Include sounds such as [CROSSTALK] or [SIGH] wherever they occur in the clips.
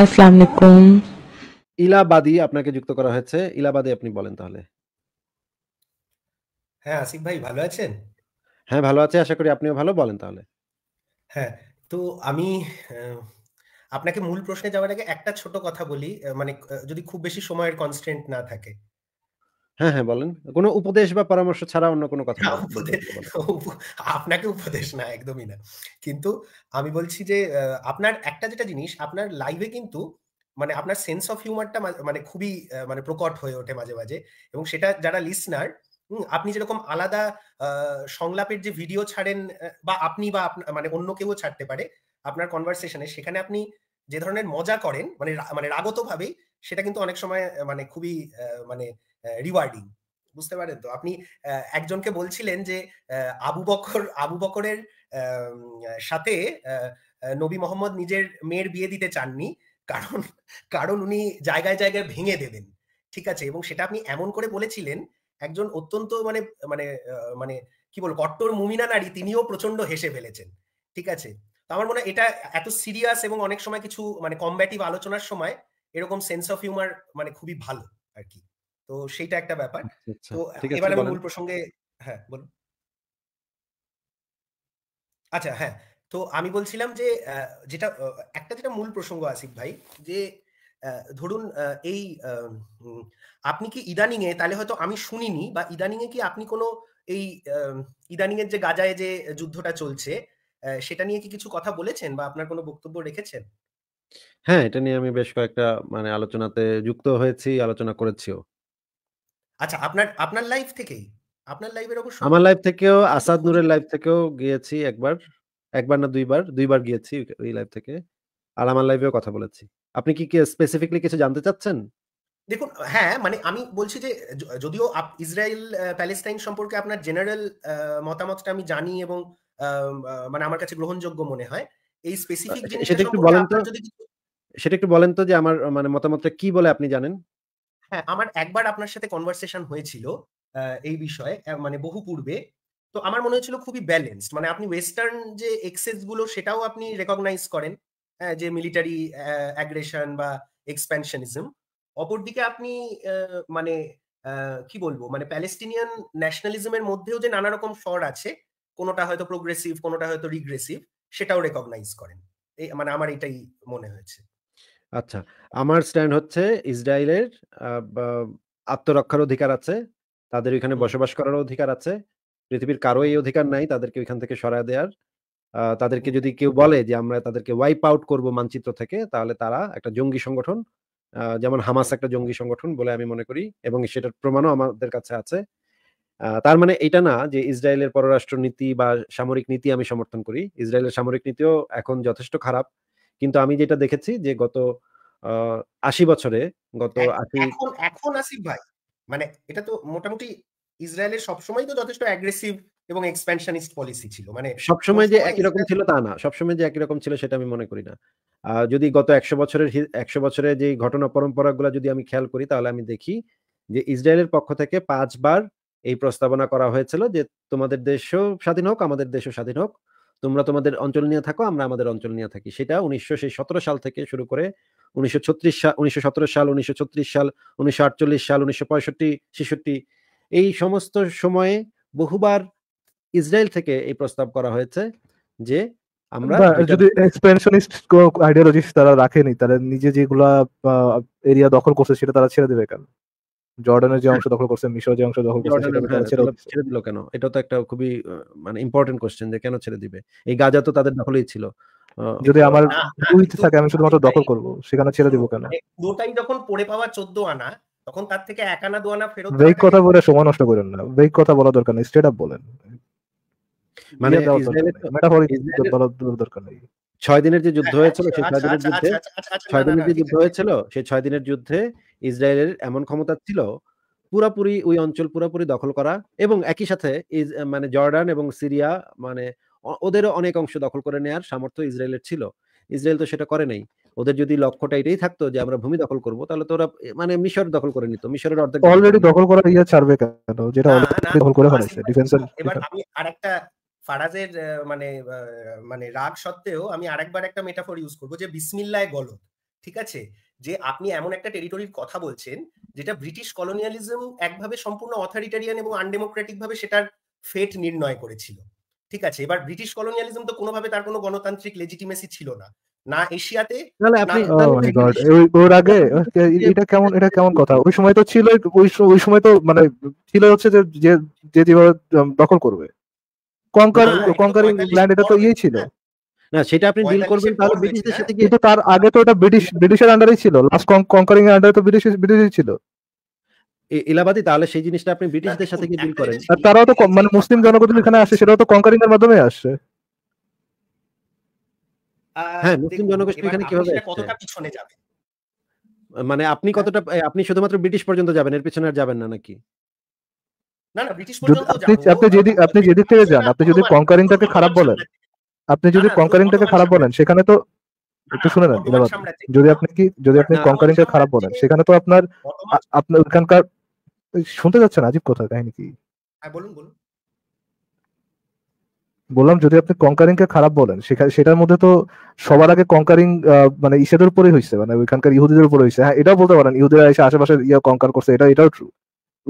আসসালামু আলাইকুম ইলাবাদি আপনাকে যুক্ত করা হয়েছে ইলাবাদি আপনি বলেন তাহলে হ্যাঁ আসিফ ভাই ভালো আছেন হ্যাঁ ভালো আছে আশা করি আপনিও ভালো বলেন তাহলে হ্যাঁ তো আমি আপনাকে মূল প্রশ্নে যাওয়ার আগে একটা ছোট কথা বলি মানে যদি খুব বেশি সময়ের কনস্ট্যান্ট না থাকে হ্যাঁ হ্যাঁ বলেন কোনো উপদেশ বা পরামর্শ ছাড়া অন্য কোনো কথা [LAUGHS] আপনাকে উপদেশ না একদমই না কিন্তু আমি বলছি যে আপনার একটা যেটা জিনিস আপনার লাইভে কিন্তু মানে আপনার সেন্স অফ হিউমারটা মানে খুবই মানে প্রকট হয়ে ওঠে মাঝে মাঝে এবং সেটা যারা লিসনার আপনি যেরকম আলাদা সংলাপের যে ভিডিও ছাড়েন বা আপনি বা মানে অন্য কেউ ছাড়তে পারে আপনার কনভারসেশনে সেখানে আপনি যে ধরনের মজা করেন মানে মানে রাগতভাবেই সেটা কিন্তু অনেক সময় মানে খুবই মানে রিওয়ার্ডিং বুঝতে পারেন তো আপনি একজনকে বলছিলেন যে আবু বকর আবু বকরের সাথে নবী মোহাম্মদ নিজের মেয়ের বিয়ে দিতে চাননি কারণ কারণ উনি জায়গায় জায়গায় ভেঙে দেবেন ঠিক আছে এবং সেটা আপনি এমন করে বলেছিলেন একজন অত্যন্ত মানে মানে মানে কি বল কট্টর মুমিনা নারী তিনিও প্রচন্ড হেসে ফেলেছেন ঠিক আছে তো আমার মনে হয় এটা এত সিরিয়াস এবং অনেক সময় কিছু মানে কম্ব্যাটিভ আলোচনার সময় এরকম সেন্স অফ হিউমার মানে খুবই ভালো আর কি তো সেইটা একটা ব্যাপার আচ্ছা, আচ্ছা। তো এবার আমি মূল প্রসঙ্গে হ্যাঁ বলুন আচ্ছা হ্যাঁ তো আমি বলছিলাম যে যেটা একটা যেটা মূল প্রসঙ্গ আসিফ ভাই যে ধরুন এই আপনি কি ইদানিং এ তাহলে হয়তো আমি শুনিনি বা ইদানিং এ কি আপনি কোনো এই ইদানিং এর যে গাজায় যে যুদ্ধটা চলছে সেটা নিয়ে কি কিছু কথা বলেছেন বা আপনার কোনো বক্তব্য রেখেছেন হ্যাঁ, এটা নিয়ে আমি বেশ কয়েকটা মানে আলোচনাতে যুক্ত হয়েছি, আলোচনা করেছিও। আচ্ছা, আপনার আপনার লাইফ থেকেই? আপনার লাইফের অবশ্য? আমার লাইফ থেকেও আসাদ নুরের লাইফ থেকেও গিয়েছি একবার। একবার না দুইবার দুইবার গিয়েছি ওই লাইফ থেকে। আর আমার লাইফেও কথা বলেছি। আপনি কি, কি স্পেসিফিকলি কিছু জানতে চাচ্ছেন? দেখুন হ্যাঁ, মানে আমি বলছি যে যদিও আপ ইসরায়েল প্যালেস্টাইন সম্পর্কে আপনার জেনারেল মতামতটা আমি জানি এবং মানে আমার কাছে গ্রহণযোগ্য মনে হয়। এই আচ্ছা, স্পেসিফিক সেটা একটু বলেন তো সেটা একটু বলেন তো যে আমার মানে মতামতটা কি বলে আপনি জানেন হ্যাঁ আমার একবার আপনার সাথে কনভারসেশন হয়েছিল এই বিষয়ে মানে বহু পূর্বে তো আমার মনে হয়েছিল খুবই ব্যালেন্সড মানে আপনি ওয়েস্টার্ন যে এক্সেস গুলো সেটাও আপনি রেকগনাইজ করেন যে মিলিটারি অ্যাগ্রেশন বা এক্সপ্যানশনিজম অপরদিকে আপনি মানে কি বলবো মানে প্যালেস্টিনিয়ান ন্যাশনালিজমের মধ্যেও যে নানা রকম স্বর আছে কোনোটা হয়তো প্রোগ্রেসিভ কোনোটা হয়তো রিগ্রেসিভ সেটাও রেকগনাইজ করেন এই মানে আমার এটাই মনে হয়েছে আচ্ছা আমার স্ট্যান্ড হচ্ছে ইসরায়েলের আত্মরক্ষার অধিকার আছে তাদের ওইখানে বসবাস করার অধিকার আছে পৃথিবীর কারো এই অধিকার নাই তাদেরকে ওইখান থেকে সরা দেওয়ার তাদেরকে যদি কেউ বলে যে আমরা তাদেরকে ওয়াইপ আউট করব মানচিত্র থেকে তাহলে তারা একটা জঙ্গি সংগঠন যেমন হামাস একটা জঙ্গি সংগঠন বলে আমি মনে করি এবং সেটার প্রমাণও আমাদের কাছে আছে তার মানে এটা না যে ইসরায়েলের পররাষ্ট্র নীতি বা সামরিক নীতি আমি সমর্থন করি ইসরায়েলের সামরিক নীতিও এখন যথেষ্ট খারাপ কিন্তু আমি যেটা দেখেছি যে গত আশি বছরে গত আশি এখন আসিফ ভাই মানে এটা তো মোটামুটি ইসরায়েলের সবসময় তো যথেষ্ট অ্যাগ্রেসিভ এবং এক্সপ্যানশনিস্ট পলিসি ছিল মানে সবসময় যে একই রকম ছিল তা না সবসময় যে একই রকম ছিল সেটা আমি মনে করি না যদি গত একশো বছরের একশো বছরের যে ঘটনা পরম্পরাগুলো যদি আমি খেয়াল করি তাহলে আমি দেখি যে ইসরায়েলের পক্ষ থেকে পাঁচবার এই প্রস্তাবনা করা হয়েছিল যে তোমাদের দেশ স্বাধীন হোক আমাদের দেশও স্বাধীন হোক তোমরা তোমাদের অঞ্চল নিয়ে থাকো আমরা আমাদের অঞ্চল নিয়ে থাকি সেটা উনিশশো সাল থেকে শুরু করে উনিশশো সাল উনিশশো সাল উনিশশো সাল উনিশশো সাল উনিশশো পঁয়ষট্টি এই সমস্ত সময়ে বহুবার ইসরায়েল থেকে এই প্রস্তাব করা হয়েছে যে আমরা যদি এক্সপেনশনিস্ট তারা রাখেনি তারা নিজে যেগুলা এরিয়া দখল করছে সেটা তারা ছেড়ে দেবে কেন জর্ডানের যে অংশ দখল করছে মিশর যে অংশ দখল করছে হ্যাঁ, ছেড়ে দিল কেন এটা তো একটা খুবই মানে ইম্পর্টেন্ট কোশ্চেন যে কেন ছেড়ে দিবে এই গাজা তো তাদের দখলেই ছিল যদি আমার দুইতে থাকে আমি শুধুমাত্র দখল করব সেখানে ছেড়ে দিব কেন মানে দুটাই যখন পড়ে পাওয়া 14 আনা তখন তার থেকে এক আনা দু আনা ফেরত বেগ কথা বলে সময় নষ্ট করেন না বেগ কথা বলা দরকার নেই স্ট্রেট আপ বলেন মানে ইসরায়েলের দরকার নেই ছয় দিনের যে যুদ্ধ হ্যাঁ, হয়েছিল আচ্ছা, সেই ছয় আচ্ছা, দিনের আচ্ছা, যুদ্ধে ছয় দিনের যে যুদ্ধ হয়েছিল সেই ছয় দিনের যুদ্ধে ইসরায়েলের এমন ক্ষমতা ছিল পুরাপুরি ওই অঞ্চল পুরাপুরি দখল করা এবং একই সাথে মানে জর্ডান এবং সিরিয়া মানে ওদেরও অনেক অংশ দখল করে নেওয়ার সামর্থ্য ইসরায়েলের ছিল ইসরায়েল তো সেটা করে নাই ওদের যদি লক্ষ্যটা এটাই থাকতো যে আমরা ভূমি দখল করব তাহলে তো ওরা মানে মিশর দখল করে নিত মিশরের অর্ধেক অলরেডি দখল করা ইয়া ছাড়বে কেন যেটা অলরেডি দখল করে ফেলেছে ডিফেন্সার এবার আমি আরেকটা ফারাজের মানে মানে রাগ সত্ত্বেও আমি আরেকবার একটা মেটাফর ইউজ করবো যে বিসমিল্লায় গলত ঠিক আছে যে আপনি এমন একটা টেরিটরির কথা বলছেন যেটা ব্রিটিশ কলোনিয়ালিজম একভাবে সম্পূর্ণ অথরিটারিয়ান এবং আনডেমোক্রেটিক ভাবে সেটার ফেট নির্ণয় করেছিল ঠিক আছে এবার ব্রিটিশ কলোনিয়ালিজম তো কোনোভাবে তার কোনো গণতান্ত্রিক লেজিটিমেসি ছিল না না এশিয়াতে oh ওর আগে [LAUGHS] এটা কেমন এটা কেমন কথা ওই সময় তো ছিল ওই সময় তো মানে ছিল হচ্ছে যে যে যেভাবে দখল করবে কঙ্কার ল্যান্ড এটা তো ইয়ে ছিল না সেটা আপনি ডিল করবেন তাহলে ব্রিটিশদের সাথে কি হ্যাঁ। কিন্তু তার আগে তো এটা ব্রিটিশ ব্রিটিশের আন্ডারেই ছিল লাস্ট এর আন্ডারে তো ব্রিটিশ ব্রিটিশই ছিল তাহলে সেই জিনিসটা আপনি ব্রিটিশদের সাথে কি ডিল করেন তারাও তো মানে মুসলিম জনগোষ্ঠী এখানে আসে সেটাও তো কঙ্কারিং এর মাধ্যমে আসে হ্যাঁ মুসলিম জনগোষ্ঠী এখানে কিভাবে কতটা পিছনে যাবে মানে আপনি কতটা আপনি শুধুমাত্র ব্রিটিশ পর্যন্ত যাবেন এর পিছনে আর যাবেন না নাকি না আপনি যদি আপনি যেদিক থেকে যান আপনি যদি কঙ্কারিংটাকে খারাপ বলেন আপনি যদি কঙ্কারিংটাকে খারাপ বলেন সেখানে তো একটু শুনে নেন যদি আপনি কি যদি আপনি কঙ্কারিংটা খারাপ বলেন সেখানে তো আপনার আপনার ওইখানকার শুনতে যাচ্ছেন আজীব কথা কাহিনী কি হ্যাঁ, বলুন বললাম যদি আপনি কঙ্কারিং কে খারাপ বলেন সেটার মধ্যে তো সবার আগে কঙ্কারিং মানে ইসেদের উপরে হয়েছে মানে ওইখানকার ইহুদিদের উপরে হয়েছে হ্যাঁ এটাও বলতে পারেন ইহুদিরা এসে আশেপাশে ইয়ে কঙ্কার করছে এটা এটাও ট্রু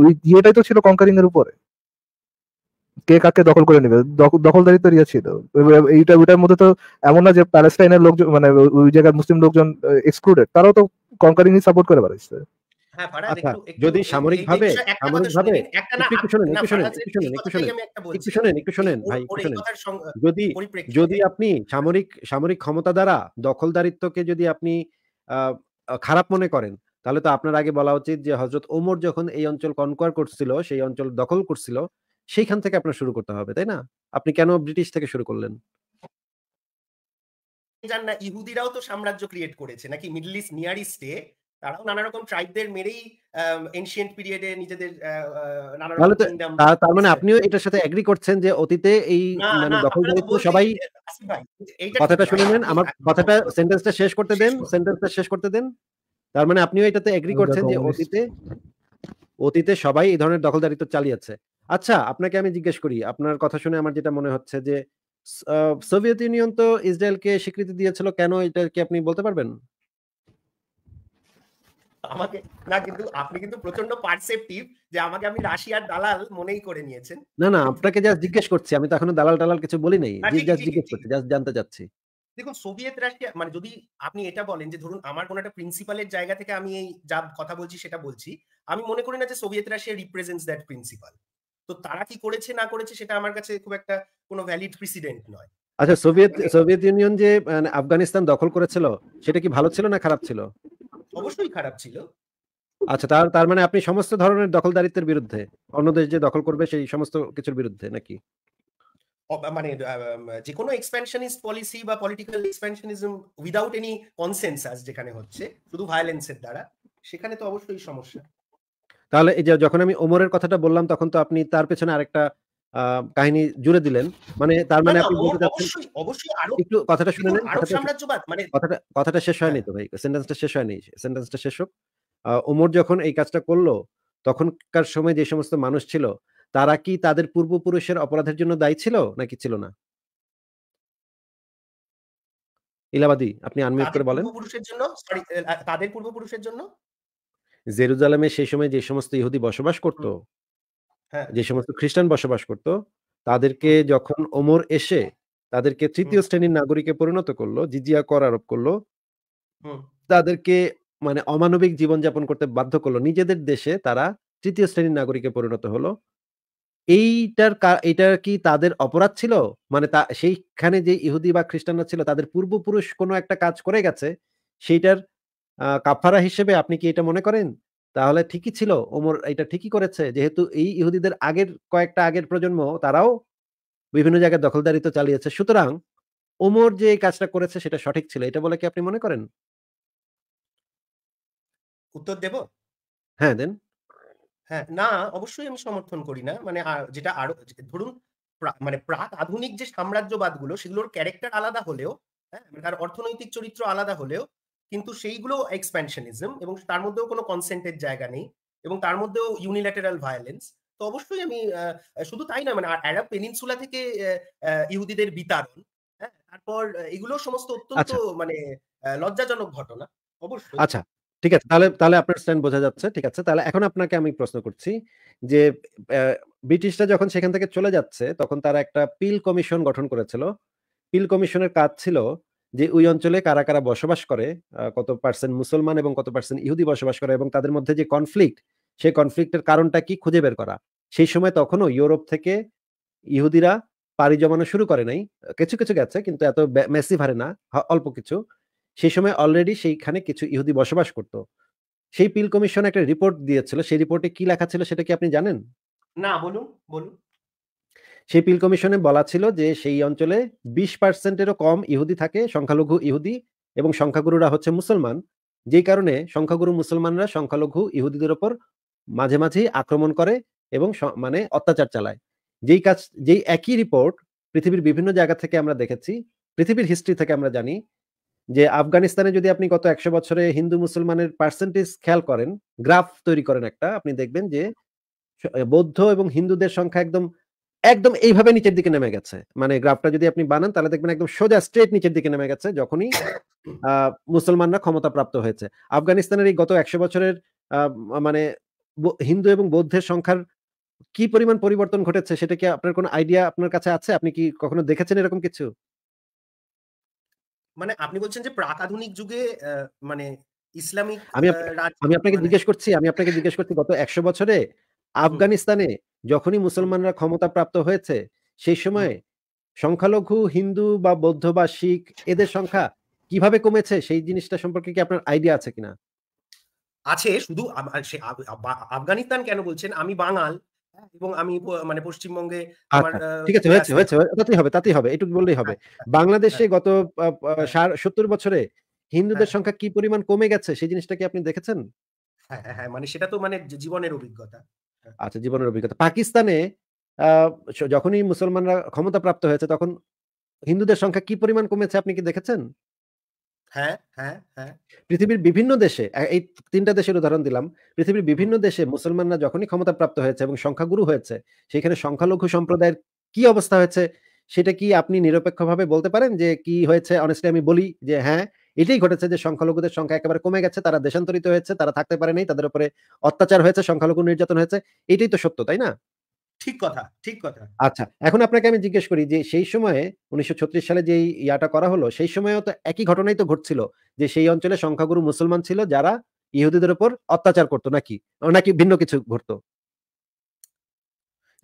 ওই ইয়েটাই তো ছিল কঙ্কারিং এর উপরে কে কাকে দখল করে নেবে দখলদারিত্ব ইয়ে ছিল এইটা ওইটার মধ্যে তো এমন না যে প্যালেস্টাইনের লোকজন মানে ওই জায়গার মুসলিম লোকজন এক্সক্লুডেড তারাও তো কঙ্কারিং সাপোর্ট করে বেড়াচ্ছে হ্যাঁ, যদি সামরিক ভাবে একটু শোনেন যদি যদি আপনি সামরিক সামরিক ক্ষমতা দ্বারা দখলদারিত্বকে যদি আপনি খারাপ মনে করেন তাহলে তো আপনার আগে বলা উচিত যে হজরত ওমর যখন এই অঞ্চল কনকোয়ার করছিল সেই অঞ্চল দখল করছিল সেইখান থেকে আপনার শুরু করতে হবে তাই না আপনি কেন ব্রিটিশ থেকে শুরু করলেন জান না ইহুদিরাও তো সাম্রাজ্য ক্রিয়েট করেছে নাকি মিডল ইস্ট নিয়ার ইস্টে তারাও নানা রকম ট্রাইবদের মেরেই এনশিয়েন্ট পিরিয়ডে নিজেদের নানা রকম তার মানে আপনিও এটার সাথে এগ্রি করছেন যে অতীতে এই মানে দখলদারিত্ব সবাই কথাটা শুনে নেন আমার কথাটা সেন্টেন্সটা শেষ করতে দেন সেন্টেন্সটা শেষ করতে দেন তার মানে আপনিও এটাতে এগ্রি করছেন যে অতীতে অতীতে সবাই এই ধরনের দখলদারিত্ব চালিয়েছে আচ্ছা আপনাকে আমি জিজ্ঞেস করি আপনার কথা শুনে আমার যেটা মনে হচ্ছে যে সোভিয়েত ইউনিয়ন তো ইসরায়েলকে স্বীকৃতি দিয়েছিল কেন এটা কি আপনি বলতে পারবেন আমাকে না কিন্তু আপনি কিন্তু প্রচন্ড পারসেপটিভ যে আমাকে আমি রাশিয়ার দালাল মনেই করে নিয়েছেন না না আপনাকে জাস্ট জিজ্ঞেস করছি আমি তো এখনো দালাল টালাল কিছু বলি নাই জাস্ট জিজ্ঞেস করছি জাস্ট জানতে চাচ্ছি দেখুন সোভিয়েত রাশিয়া মানে যদি আপনি এটা বলেন যে ধরুন আমার কোনো একটা প্রিন্সিপালের জায়গা থেকে আমি এই যা কথা বলছি সেটা বলছি আমি মনে করি না যে Soviet Russia represents that principle তো তারা কি করেছে না করেছে সেটা আমার কাছে খুব একটা কোনো ভ্যালিড প্রেসিডেন্ট নয় আচ্ছা সোভিয়েত মানে সোভিয়েত ইউনিয়ন যে মানে আফগানিস্তান দখল করেছিল সেটা কি ভালো ছিল না খারাপ ছিল অবশ্যই খারাপ ছিল আচ্ছা তার তার মানে আপনি সমস্ত ধরনের দখলদারিত্বের বিরুদ্ধে অন্য দেশ যে দখল করবে সেই সমস্ত কিছুর বিরুদ্ধে নাকি মানে যে কোনো এক্সপ্যানশনিস্ট পলিসি বা political expansionism without any consensus যেখানে হচ্ছে শুধু ভায়োলেন্সের দ্বারা সেখানে তো অবশ্যই সমস্যা তাহলে এই যে যখন আমি ওমরের কথাটা বললাম তখন তো আপনি তার পেছনে আরেকটা কাহিনী জুড়ে দিলেন মানে তার মানে আপনি বলতে চাচ্ছেন অবশ্যই আরো একটু কথাটা শুনে নেন সাম্রাজ্যবাদ মানে কথাটা কথাটা শেষ হয়নি তো ভাই সেন্টেন্সটা শেষ হয়নি সেন্টেন্সটা শেষ হোক ওমর যখন এই কাজটা করলো তখনকার সময় যে সমস্ত মানুষ ছিল তারা কি তাদের পূর্বপুরুষের অপরাধের জন্য দায়ী ছিল নাকি ছিল না ইলাবাদী আপনি আনমিউট করে বলেন পূর্বপুরুষের জন্য সরি তাদের পূর্বপুরুষের জন্য জেরুজালেমে সেই সময় যে সমস্ত ইহুদি বসবাস করত হ্যাঁ যে সমস্ত খ্রিস্টান বসবাস করত তাদেরকে যখন ওমর এসে তাদেরকে তৃতীয় শ্রেণীর নাগরিকে পরিণত করলো জিজিয়া কর আরোপ করলো তাদেরকে মানে অমানবিক জীবনযাপন করতে বাধ্য করলো নিজেদের দেশে তারা তৃতীয় শ্রেণীর নাগরিকে পরিণত হলো এইটার এটার কি তাদের অপরাধ ছিল মানে তা সেইখানে যে ইহুদি বা খ্রিস্টানরা ছিল তাদের পূর্বপুরুষ কোনো একটা কাজ করে গেছে সেইটার কাফারা হিসেবে আপনি কি এটা মনে করেন তাহলে ঠিকই ছিল ওমর এটা ঠিকই করেছে যেহেতু এই ইহুদিদের আগের কয়েকটা আগের প্রজন্ম তারাও বিভিন্ন জায়গায় দখলদারিত্ব চালিয়েছে সুতরাং ওমর যে এই কাজটা করেছে সেটা সঠিক ছিল এটা বলে কি আপনি মনে করেন উত্তর দেব হ্যাঁ দেন হ্যাঁ না অবশ্যই আমি সমর্থন করি না মানে যেটা আরো ধরুন মানে প্রাক আধুনিক যে সাম্রাজ্যবাদ গুলো সেগুলোর ক্যারেক্টার আলাদা হলেও হ্যাঁ মানে তার অর্থনৈতিক চরিত্র আলাদা হলেও কিন্তু সেইগুলো এক্সপ্যানশনিজম এবং তার মধ্যেও কোনো কনসেন্টের জায়গা নেই এবং তার মধ্যেও ইউনিল্যাটেরাল ভায়োলেন্স তো অবশ্যই আমি শুধু তাই না মানে অ্যারাব পেনিনসুলা থেকে ইহুদিদের বিতাড়ন হ্যাঁ তারপর এগুলো সমস্ত অত্যন্ত আচ্ছা। মানে লজ্জাজনক ঘটনা অবশ্যই আচ্ছা ঠিক আছে তাহলে তাহলে আপনার স্ট্যান্ড বোঝা যাচ্ছে ঠিক আছে তাহলে এখন আপনাকে আমি প্রশ্ন করছি যে ব্রিটিশরা যখন সেখান থেকে চলে যাচ্ছে তখন তারা একটা পিল কমিশন গঠন করেছিল পিল কমিশনের কাজ ছিল যে ওই অঞ্চলে কারা কারা বসবাস করে কত পার্সেন্ট মুসলমান এবং কত পার্সেন্ট ইহুদি বসবাস করে এবং তাদের মধ্যে যে কনফ্লিক্ট সেই কনফ্লিক্টের কারণটা কি খুঁজে বের করা সেই সময় তখনও ইউরোপ থেকে ইহুদিরা পাড়ি জমানো শুরু করে নাই কিছু কিছু গেছে কিন্তু এত মেসি ভারে না অল্প কিছু সেই সময় অলরেডি সেইখানে কিছু ইহুদি বসবাস করত সেই পিল কমিশন একটা রিপোর্ট দিয়েছিল সেই রিপোর্টে কি লেখা ছিল সেটা কি আপনি জানেন না বলুন বলুন সেই পিল কমিশনে বলা ছিল যে সেই অঞ্চলে বিশ পার্সেন্টেরও কম ইহুদি থাকে সংখ্যালঘু ইহুদি এবং সংখ্যাগুরুরা হচ্ছে মুসলমান যেই কারণে সংখ্যাগুরু মুসলমানরা সংখ্যালঘু ইহুদিদের ওপর মাঝে মাঝেই আক্রমণ করে এবং মানে অত্যাচার চালায় যেই কাজ যেই একই রিপোর্ট পৃথিবীর বিভিন্ন জায়গা থেকে আমরা দেখেছি পৃথিবীর হিস্ট্রি থেকে আমরা জানি যে আফগানিস্তানে যদি আপনি গত একশো বছরে হিন্দু মুসলমানের পার্সেন্টেজ খেয়াল করেন গ্রাফ তৈরি করেন একটা আপনি দেখবেন যে বৌদ্ধ এবং হিন্দুদের সংখ্যা একদম একদম এইভাবে নিচের দিকে নেমে গেছে মানে গ্রাফটা যদি আপনি বানান তাহলে দেখবেন একদম সোজা স্ট্রেট নিচের দিকে নেমে গেছে যখনই মুসলমানরা ক্ষমতা প্রাপ্ত হয়েছে আফগানিস্তানের এই গত একশো বছরের মানে হিন্দু এবং বৌদ্ধের সংখ্যার কি পরিমাণ পরিবর্তন ঘটেছে সেটা কি আপনার কোন আইডিয়া আপনার কাছে আছে আপনি কি কখনো দেখেছেন এরকম কিছু মানে আপনি বলছেন যে প্রাক-আধুনিক যুগে মানে ইসলামিক আমি আমি আপনাকে মানে জিজ্ঞেস করছি আমি আপনাকে জিজ্ঞেস করছি গত একশো বছরে আফগানিস্তানে যখনই মুসলমানরা ক্ষমতা প্রাপ্ত হয়েছে সেই সময় সংখ্যালঘু হিন্দু বা বৌদ্ধ বা শিখ এদের সংখ্যা কিভাবে কমেছে সেই জিনিসটা সম্পর্কে কি আপনার আইডিয়া আছে কিনা আছে শুধু আফগানিস্তান কেন বলছেন আমি বাঙাল এবং আমি মানে পশ্চিমবঙ্গে আচ্ছা, ঠিক আছে হয়েছে হয়েছে তাতেই হবে তাতেই হবে এটুকু বললেই হবে হ্যাঁ, হ্যাঁ, বাংলাদেশে হ্যাঁ। গত সত্তর বছরে হিন্দুদের সংখ্যা কি পরিমাণ কমে গেছে সেই জিনিসটা কি আপনি দেখেছেন হ্যাঁ হ্যাঁ মানে সেটা তো মানে জীবনের অভিজ্ঞতা আচ্ছা জীবনের অভিজ্ঞতা পাকিস্তানে যখনই মুসলমানরা ক্ষমতা প্রাপ্ত হয়েছে তখন হিন্দুদের সংখ্যা কি পরিমাণ কমেছে আপনি কি দেখেছেন হ্যাঁ, হ্যাঁ, হ্যাঁ। পৃথিবীর বিভিন্ন দেশে এই তিনটা দেশের উদাহরণ দিলাম পৃথিবীর বিভিন্ন দেশে মুসলমানরা যখনই ক্ষমতা প্রাপ্ত হয়েছে এবং সংখ্যাগুরু হয়েছে সেখানে সংখ্যালঘু সম্প্রদায়ের কি অবস্থা হয়েছে সেটা কি আপনি নিরপেক্ষভাবে বলতে পারেন যে কি হয়েছে অনেস্টলি আমি বলি যে হ্যাঁ এটাই ঘটেছে যে সংখ্যালঘুদের সংখ্যা একেবারে কমে গেছে তারা দেশান্তরিত হয়েছে তারা থাকতে পারে নাই তাদের উপরে অত্যাচার হয়েছে সংখ্যালঘু নির্যাতন হয়েছে এটাই তো সত্য তাই না ঠিক কথা ঠিক কথা আচ্ছা এখন আপনাকে আমি জিজ্ঞেস করি যে সেই সময়ে উনিশশো সালে যে ইয়াটা করা হলো সেই সময়ও তো একই ঘটনাই তো ঘটছিল যে সেই অঞ্চলে সংখ্যাগুরু মুসলমান ছিল যারা ইহুদিদের উপর অত্যাচার করতো নাকি নাকি ভিন্ন কিছু ঘটতো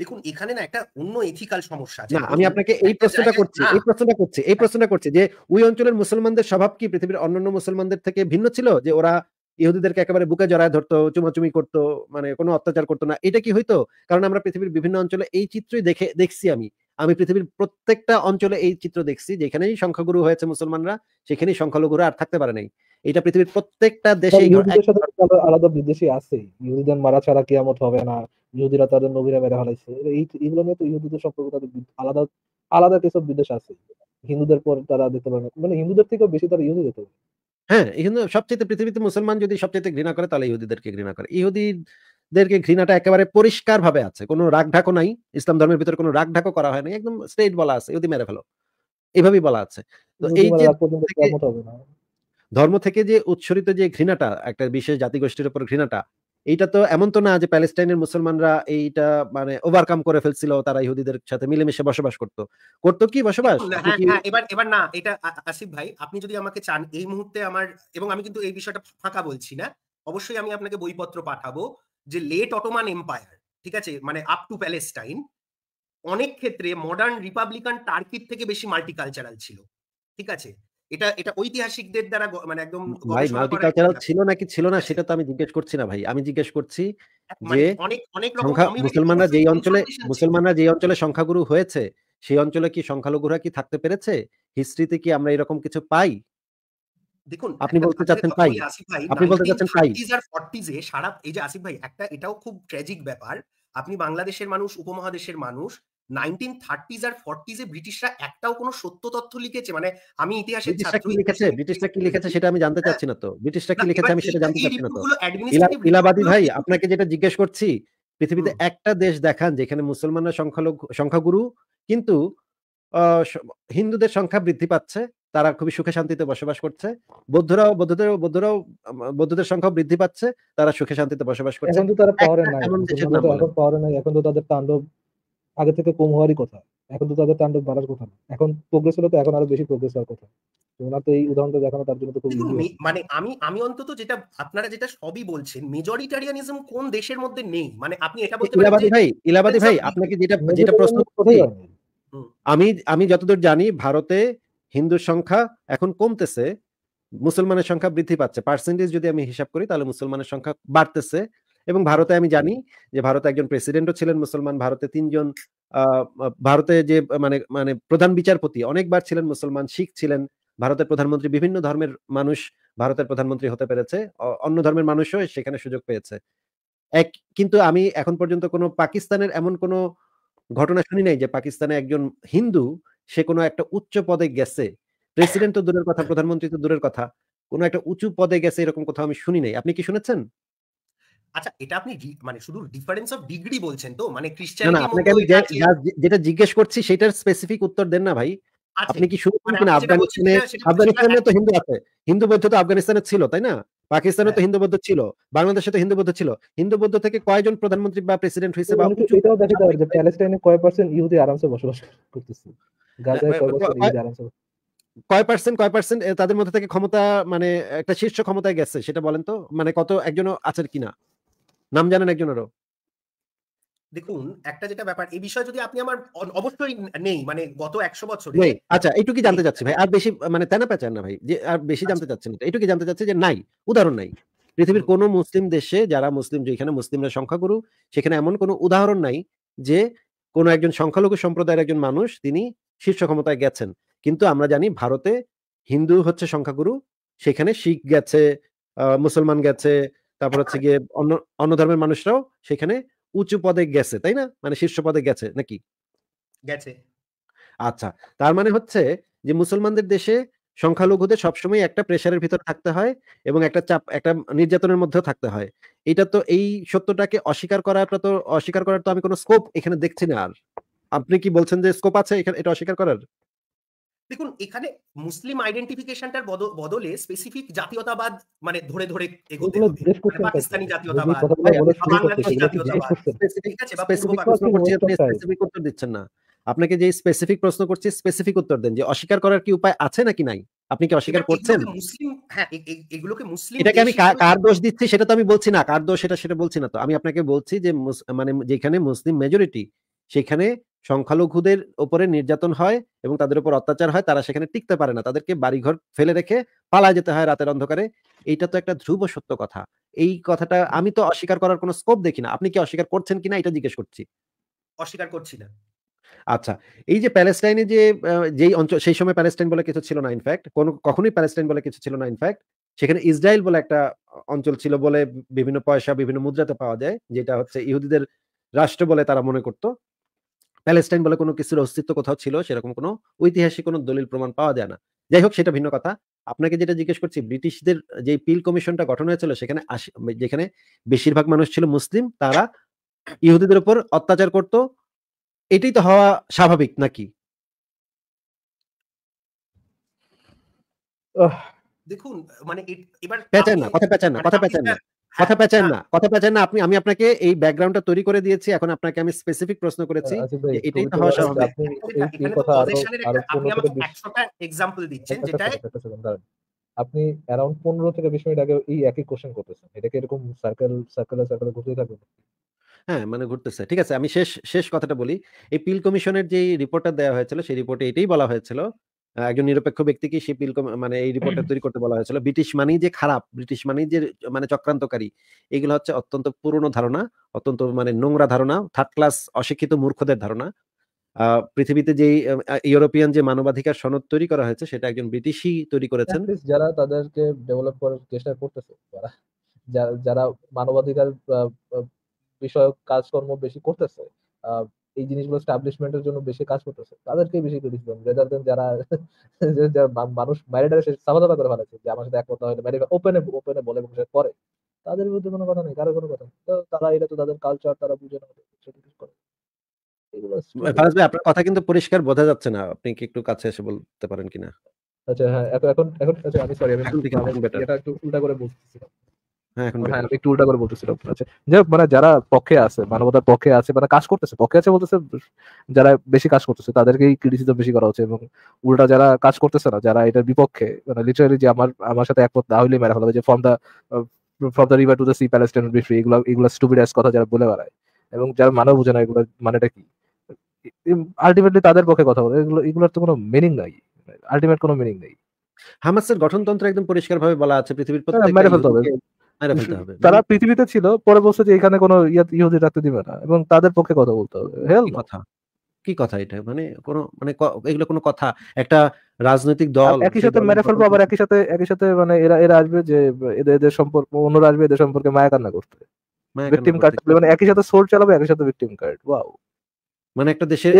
দেখুন এখানে না একটা অন্য এথিক্যাল সমস্যা না আমি আপনাকে এই প্রশ্নটা করছি এই প্রশ্নটা করছি এই প্রশ্নটা করছি যে ওই অঞ্চলের মুসলমানদের স্বভাব কি পৃথিবীর অন্যান্য মুসলমানদের থেকে ভিন্ন ছিল যে ওরা ইহুদিদেরকে একেবারে বুকে জড়ায় ধরতো চুমাচুমি করতো মানে কোনো অত্যাচার করতো না এটা কি হইতো কারণ আমরা পৃথিবীর বিভিন্ন অঞ্চলে এই চিত্রই দেখে দেখছি আমি আমি পৃথিবীর প্রত্যেকটা অঞ্চলে এই চিত্র দেখছি যেখানেই সংখ্যাগুরু হয়েছে মুসলমানরা সেখানেই সংখ্যালঘুরু আর থাকতে পারে নাই এটা পৃথিবীর প্রত্যেকটা দেশে আলাদা বিদেশি আছে ইহুদিদের মারা ছাড়া কিয়ামত হবে না ইহুদিরা তাদের নবীরা মেরে হারাইছে এইগুলো নিয়ে তো ইহুদিদের সম্পর্ক তাদের আলাদা আলাদা কিছু বিদেশ আছে হিন্দুদের পর তারা দেখতে পারে মানে হিন্দুদের থেকেও বেশি তারা ইহুদি দেখতে পারে হ্যাঁ, এখানে সবচেয়ে পৃথিবীতে মুসলমান যদি সবচেয়ে ঘৃণা করে তাহলে ইহুদিদেরকে ঘৃণা করে। ইহুদিদেরকে ঘৃণাটা একেবারে পরিষ্কার ভাবে আছে। কোনো রাগ ঢাকো নাই। ইসলাম ধর্মের ভিতরে কোনো রাগ ঢাকো করা হয় নাই। একদম স্ট্রেইট বলা আছে, "ইহুদি মেরে ফেলো।" এভাবেই বলা আছে। তো এই যে ধর্ম থেকে যে উৎসরিত যে ঘৃণাটা, একটা বিশেষ জাতিগোষ্ঠীর উপর ঘৃণাটা এইটা তো এমন তো না যে প্যালেস্টাইনের মুসলমানরা এইটা মানে ওভারকাম করে ফেলছিল তারা ইহুদিদের সাথে মিলেমিশে বসবাস করত করত কি বসবাস হ্যাঁ, হ্যাঁ, এবার এবার না এটা আসিফ ভাই আপনি যদি আমাকে চান এই মুহূর্তে আমার এবং আমি কিন্তু এই বিষয়টা ফাঁকা বলছি না অবশ্যই আমি আপনাকে বইপত্র পাঠাবো যে লেট অটোমান এম্পায়ার ঠিক আছে মানে আপ টু প্যালেস্টাইন অনেক ক্ষেত্রে মডার্ন রিপাবলিকান টার্কির থেকে বেশি মাল্টিকালচারাল ছিল ঠিক আছে এটা এটা ঐতিহাসিকদের দ্বারা মানে একদম ভাই মাল্টিকালচারাল ছিল নাকি ছিল না হ্যাঁ। সেটা তো আমি জিজ্ঞেস করছি না ভাই আমি জিজ্ঞেস করছি মানে যে অনেক অনেক মুসলমানরা যেই অঞ্চলে মুসলমানরা যেই অঞ্চলে সংখ্যাগুরু হয়েছে সেই অঞ্চলে কি সংখ্যালঘুরা কি থাকতে পেরেছে হিস্ট্রিতে কি আমরা এরকম কিছু পাই দেখুন আপনি বলতে চাচ্ছেন পাই আপনি বলতে চাচ্ছেন পাই আর সারা এই যে আসিফ ভাই একটা এটাও খুব ট্র্যাজিক ব্যাপার আপনি বাংলাদেশের মানুষ উপমহাদেশের মানুষ নাইনটিন থার্টিজ আর ফর্টিজ এ ব্রিটিশরা একটাও কোনো সত্য তথ্য লিখেছে মানে আমি ইতিহাসে কি লিখেছে ব্রিটিশরা কি লিখেছে সেটা আমি জানতে হ্যাঁ। চাচ্ছি না তো ব্রিটিশরা কি লিখেছে আমি সেটা জানতে চাচ্ছি না তো ইলাবাদি ভাই আপনাকে যেটা জিজ্ঞেস করছি পৃথিবীতে একটা দেশ দেখান যেখানে মুসলমানরা সংখ্যালঘু সংখ্যাগুরু কিন্তু হিন্দুদের সংখ্যা বৃদ্ধি পাচ্ছে তারা খুবই সুখে শান্তিতে বসবাস করছে বৌদ্ধরাও বৌদ্ধদের বৌদ্ধরাও বৌদ্ধদের সংখ্যা বৃদ্ধি পাচ্ছে তারা সুখে শান্তিতে বসবাস করছে এখন তো তারা পাওয়ারে নাই এখন তো তাদের তাণ্ডব আগে থেকে কম হওয়ারই কথা এখন তো তাদের তাণ্ডব বাড়ার কথা না এখন প্রোগ্রেস হলে তো এখন আরো বেশি প্রোগ্রেস হওয়ার কথা তো এই উদাহরণটা দেখানো তার জন্য তো খুব মানে আমি আমি অন্তত যেটা আপনারা যেটা সবই বলছেন মেজরিটারিয়ানিজম কোন দেশের মধ্যে নেই মানে আপনি এটা বলতে ইলাবাদি ভাই ইলাবাদি আচ্ছা, ভাই আপনাকে যেটা যেটা প্রশ্ন করতে আমি আমি যতদূর জানি ভারতে হিন্দুর সংখ্যা এখন কমতেছে মুসলমানের সংখ্যা বৃদ্ধি পাচ্ছে পার্সেন্টেজ যদি আমি হিসাব করি তাহলে মুসলমানের সংখ্যা বাড়তেছে এবং ভারতে আমি জানি যে ভারতে একজন প্রেসিডেন্টও ছিলেন মুসলমান ভারতে তিনজন ভারতে যে মানে মানে প্রধান বিচারপতি অনেকবার ছিলেন মুসলমান শিখ ছিলেন ভারতের প্রধানমন্ত্রী বিভিন্ন ধর্মের মানুষ ভারতের প্রধানমন্ত্রী হতে পেরেছে অন্য ধর্মের মানুষও সেখানে সুযোগ পেয়েছে এক কিন্তু আমি এখন পর্যন্ত কোনো পাকিস্তানের এমন কোনো ঘটনা শুনি নাই যে পাকিস্তানে একজন হিন্দু সে কোনো একটা উচ্চ পদে গেছে প্রেসিডেন্ট তো দূরের কথা প্রধানমন্ত্রী তো দূরের কথা কোনো একটা উঁচু পদে গেছে এরকম কথা আমি শুনি নাই আপনি কি শুনেছেন আচ্ছা এটা আপনি মানে শুধু ডিফারেন্স অফ ডিগ্রি বলছেন তো মানে খ্রিস্টান আপনাকে আমি যেটা জিজ্ঞেস করছি সেটার স্পেসিফিক উত্তর দেন না ভাই আপনি কি শুরু মানে করবেন আফগানিস্তানে আফগানিস্তানে হ্যাঁ। তো হিন্দু আছে হিন্দু বৌদ্ধ তো আফগানিস্তানে ছিল তাই না পাকিস্তানে তো হ্যাঁ। হিন্দু বৌদ্ধ ছিল বাংলাদেশে তো হিন্দু বৌদ্ধ ছিল হিন্দু বৌদ্ধ থেকে কয়জন প্রধানমন্ত্রী বা প্রেসিডেন্ট হয়েছে বা এটাও যে প্যালেস্টাইনে কয় পার্সেন্ট ইহুদি আরামসে বসবাস করতেছে গাজায় কয় পার্সেন্ট ইহুদি আরামসে কয় পার্সেন্ট কয় পার্সেন্ট তাদের মধ্যে থেকে ক্ষমতা মানে একটা শীর্ষ ক্ষমতায় গেছে সেটা বলেন তো মানে কত একজন আছে কিনা নাম জানেন একজনেরও দেখুন একটা যেটা ব্যাপার এই বিষয়ে যদি আপনি আমার অবশ্যই নেই মানে গত একশো বছর নেই আচ্ছা এইটুকু কি জানতে চাচ্ছি ভাই আর বেশি মানে তেনা পেঁচান না ভাই যে আর বেশি আচ্ছা। জানতে চাচ্ছেন না একটু কি জানতে চাচ্ছি যে নাই উদাহরণ নাই পৃথিবীর কোনো মুসলিম দেশে যারা মুসলিম যেখানে মুসলিমরা সংখ্যাগুরু সেখানে এমন কোনো উদাহরণ নাই যে কোন একজন সংখ্যালঘু সম্প্রদায়ের একজন মানুষ তিনি শীর্ষ ক্ষমতায় গেছেন কিন্তু আমরা জানি ভারতে হিন্দু হচ্ছে সংখ্যাগুরু সেখানে শিখ গেছে মুসলমান গেছে তারপর হচ্ছে গিয়ে অন্য অন্য ধর্মের মানুষরাও সেখানে উঁচু পদে গেছে তাই না মানে শীর্ষ পদে গেছে নাকি গেছে আচ্ছা তার মানে হচ্ছে যে মুসলমানদের দেশে সংখ্যালঘুদের সবসময় একটা প্রেশারের ভিতরে থাকতে হয় এবং একটা চাপ একটা নির্যাতনের মধ্যেও থাকতে হয় এটা তো এই সত্যটাকে অস্বীকার করাটা তো অস্বীকার করার তো আমি কোনো স্কোপ এখানে দেখছি না আর আপনি কি বলছেন যে স্কোপ আছে এখানে এটা অস্বীকার করার দেখুন এখানে মুসলিম আইডেন্টিফিকেশনটার বদলে স্পেসিফিক জাতীয়তাবাদ মানে ধরে ধরে মানে পাকিস্তানি জাতীয়তাবাদ দিচ্ছেন না আপনাকে যে স্পেসিফিক প্রশ্ন করছি স্পেসিফিক উত্তর দেন যে অস্বীকার করার কি উপায় আছে নাকি নাই আপনি কি অস্বীকার করছেন মুসলিম হ্যাঁ এগুলোকে মুসলিম এটাকে আমি কার দোষ দিচ্ছি সেটা তো আমি বলছি না কার দোষ সেটা সেটা বলছি না তো আমি আপনাকে বলছি যে মানে যেখানে মুসলিম মেজরিটি সেখানে সংখ্যালঘুদের ওপরে নির্যাতন হয় এবং তাদের উপর অত্যাচার হয় তারা সেখানে টিকতে পারে না তাদেরকে বাড়িঘর ফেলে রেখে পালা যেতে হয় রাতের অন্ধকারে এইটা তো একটা ধ্রুব সত্য কথা এই কথাটা আমি তো অস্বীকার করার কোনো স্কোপ দেখি না আপনি কি অস্বীকার করছেন কিনা এটা জিজ্ঞেস করছি অস্বীকার করছি না আচ্ছা এই যে প্যালেস্টাইনে যে যেই অঞ্চল সেই সময় প্যালেস্টাইন বলে কিছু ছিল না ইনফ্যাক্ট কোনো কখনোই প্যালেস্টাইন বলে কিছু ছিল না ইনফ্যাক্ট সেখানে ইসরায়েল বলে একটা অঞ্চল ছিল বলে বিভিন্ন পয়সা বিভিন্ন মুদ্রাতে পাওয়া যায় যেটা হচ্ছে ইহুদিদের রাষ্ট্র বলে তারা মনে করতো প্যালেস্টাইন বলে কোনো কিছুর অস্তিত্ব কোথাও ছিল সেরকম কোনো ঐতিহাসিক কোনো দলিল প্রমাণ পাওয়া যায় না যাই হোক সেটা ভিন্ন কথা আপনাকে যেটা জিজ্ঞেস করছি ব্রিটিশদের যে পিল কমিশনটা গঠন হয়েছিল সেখানে যেখানে বেশিরভাগ মানুষ ছিল মুসলিম তারা ইহুদিদের উপর অত্যাচার করত এটাই তো হওয়া স্বাভাবিক নাকি দেখুন মানে এবার পেঁচান না কথা পেঁচান না মানে কথা পেঁচান না কথা হ্যাঁ, পেঁচান হ্যাঁ। না কথা পেঁচান না আপনি আমি আপনাকে এই ব্যাকগ্রাউন্ডটা তৈরি করে দিয়েছি এখন আপনাকে আমি স্পেসিফিক প্রশ্ন করেছি আচ্ছা, এটাই তো হওয়া স্বাভাবিক আপনি এই কথা আরো আমাকে 100টা एग्जांपल দিচ্ছেন যেটা আপনি अराउंड 15 থেকে 20 মিনিট আগে এই একই কোশ্চেন করতেছেন এটাকে এরকম সার্কেল সার্কেল সার্কেল ঘুরতে থাকবে হ্যাঁ মানে ঘুরতেছে ঠিক আছে আমি শেষ শেষ কথাটা বলি এই পিল কমিশনের যে রিপোর্টটা দেওয়া হয়েছিল সেই রিপোর্টে এটাই বলা হয়েছিল একজন নিরপেক্ষ ব্যক্তিকে সেই বিল মানে এই রিপোর্টটা তৈরি করতে বলা হয়েছিল ব্রিটিশ মানেই যে খারাপ ব্রিটিশ মানেই যে মানে চক্রান্তকারী এগুলো হচ্ছে অত্যন্ত পুরনো ধারণা অত্যন্ত মানে নোংরা ধারণা থার্ড ক্লাস অশিক্ষিত মূর্খদের ধারণা পৃথিবীতে যে ইউরোপিয়ান যে মানবাধিকার সনদ তৈরি করা হয়েছে সেটা একজন ব্রিটিশই তৈরি করেছেন যারা তাদেরকে ডেভেলপ করার চেষ্টা করতেছে যারা যারা মানবাধিকার বিষয়ক কাজকর্ম বেশি করতেছে এই জিনিসগুলো স্টাবলিশমেন্টের জন্য বেশি কাজ করতেছে তাদেরকে বেশি ক্রিটিসিজম রেদার দেন যারা [LAUGHS] যারা মানুষ ম্যারিডার ম্যারিডারে সাবাদাবা করে ফেলেছে যে আমার সাথে একমত হয় ম্যারিড ওপেনে ওপেনে বলে বসে করে তাদের বিরুদ্ধে কোনো কথা নেই কারো কোনো কথা নেই তারা এটা তো তাদের কালচার তারা বুঝে না সেটা কিছু করে মানে ফারাজ ভাই আপনার কথা কিন্তু পরিষ্কার বোঝা যাচ্ছে না আপনি কি একটু কাছে এসে বলতে পারেন কিনা আচ্ছা হ্যাঁ এখন এখন আচ্ছা আমি সরি আমি এটা একটু উল্টা করে বলতেছিলাম হ্যাঁ হ্যাঁ একটু উল্টা করে আচ্ছা। মানে যারা পক্ষে আছে মানবতার পক্ষে আছে মানে কাজ করতেছে পক্ষে আছে বলতেছে যারা বেশি কাজ করতেছে তাদেরকেই ক্রিটিসিজম বেশি করা হচ্ছে এবং উল্টা যারা কাজ করতেছে না যারা এটার বিপক্ষে মানে লিটারালি যে আমার আমার সাথে একমত না হইলে মেরা হলো যে from the from the river to the sea Palestine be free এগুলো এগুলো স্টুপিড অ্যাস কথা যারা বলে বেড়ায় এবং যারা মানব বুঝে না এগুলো মানেটা কি আলটিমেটলি তাদের পক্ষে কথা বলে এগুলো এগুলোর তো কোনো মিনিং নাই আলটিমেট কোনো মিনিং নেই হামাসের গঠনতন্ত্র একদম পরিষ্কার ভাবে বলা আছে পৃথিবীর হ্যাঁ, প্রত্যেকটা মানে তারা পৃথিবীতে ছিল পরে বলছে যে এখানে কোনো ইহুদি রাখতে দিবে না এবং তাদের পক্ষে কথা বলতে হবে হেল কথা কি কথা এটা মানে মানে এগুলো কোনো কথা একটা রাজনৈতিক দল একই সাথে মেরে ফেলবো আবার একই সাথে একই সাথে মানে এরা এরা আসবে যে এদের এদের সম্পর্ক অন্যরা আসবে এদের সম্পর্কে মায়া কান্না করতে ভিকটিম কার্ড মানে একই সাথে সোর চালাবে একই সাথে ভিকটিম কার্ড ওয়াও মানে একটা দেশের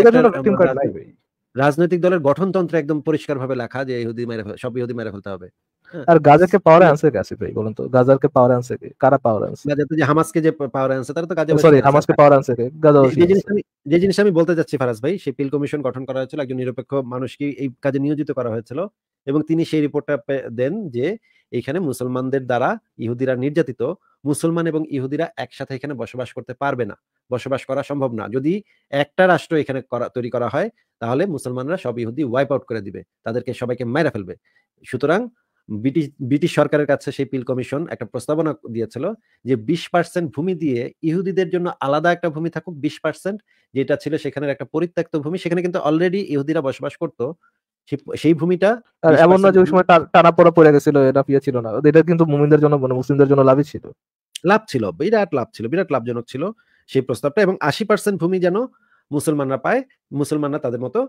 রাজনৈতিক দলের গঠনতন্ত্র একদম পরিষ্কারভাবে লেখা যে ইহুদি মেরে সব ইহুদি মেরে ফেলতে হবে হ্যাঁ। আর গাজাকে পাওয়ার আনসার ভাই বলুন তো গাজারকে পাওয়ার আনসার কারা পাওয়ার আনসার যে হামাসকে যে পাওয়ার আনসার তো গাজা সরি oh, হামাসকে পাওয়ার আনসার গাজা যে জিনিস আমি যে জিনিস আমি বলতে যাচ্ছি ফারাজ ভাই পিল কমিশন গঠন করা হয়েছিল একজন নিরপেক্ষ মানুষকে এই কাজে নিয়োজিত করা হয়েছিল এবং তিনি সেই রিপোর্টটা দেন যে এখানে মুসলমানদের দ্বারা ইহুদিরা নির্যাতিত মুসলমান এবং ইহুদিরা একসাথে এখানে বসবাস করতে পারবে না বসবাস করা সম্ভব না যদি একটা রাষ্ট্র এখানে তৈরি করা হয় তাহলে মুসলমানরা সব ইহুদি ওয়াইপ আউট করে দিবে তাদেরকে সবাইকে মাইরা ফেলবে সুতরাং ব্রিটিশ ব্রিটিশ সরকারের কাছে সেই পিল কমিশন একটা প্রস্তাবনা দিয়েছিল যে বিশ পার্সেন্ট ভূমি দিয়ে ইহুদিদের জন্য আলাদা একটা ভূমি থাকুক বিশ পার্সেন্ট যেটা ছিল সেখানের একটা পরিত্যক্ত ভূমি সেখানে কিন্তু অলরেডি ইহুদিরা বসবাস করত সেই ভূমিটা এমন না যে ওই সময় টানা পড়া পড়ে গেছিল এটা পিয়া ইয়ে ছিল না এটা কিন্তু মুমিনদের জন্য মানে মুসলিমদের জন্য লাভই ছিল লাভ ছিল বিরাট লাভ ছিল বিরাট লাভজনক ছিল সেই প্রস্তাবটা এবং আশি পার্সেন্ট ভূমি যেন আহ মুসলমানরা পায় মুসলমানরা তাদের মতো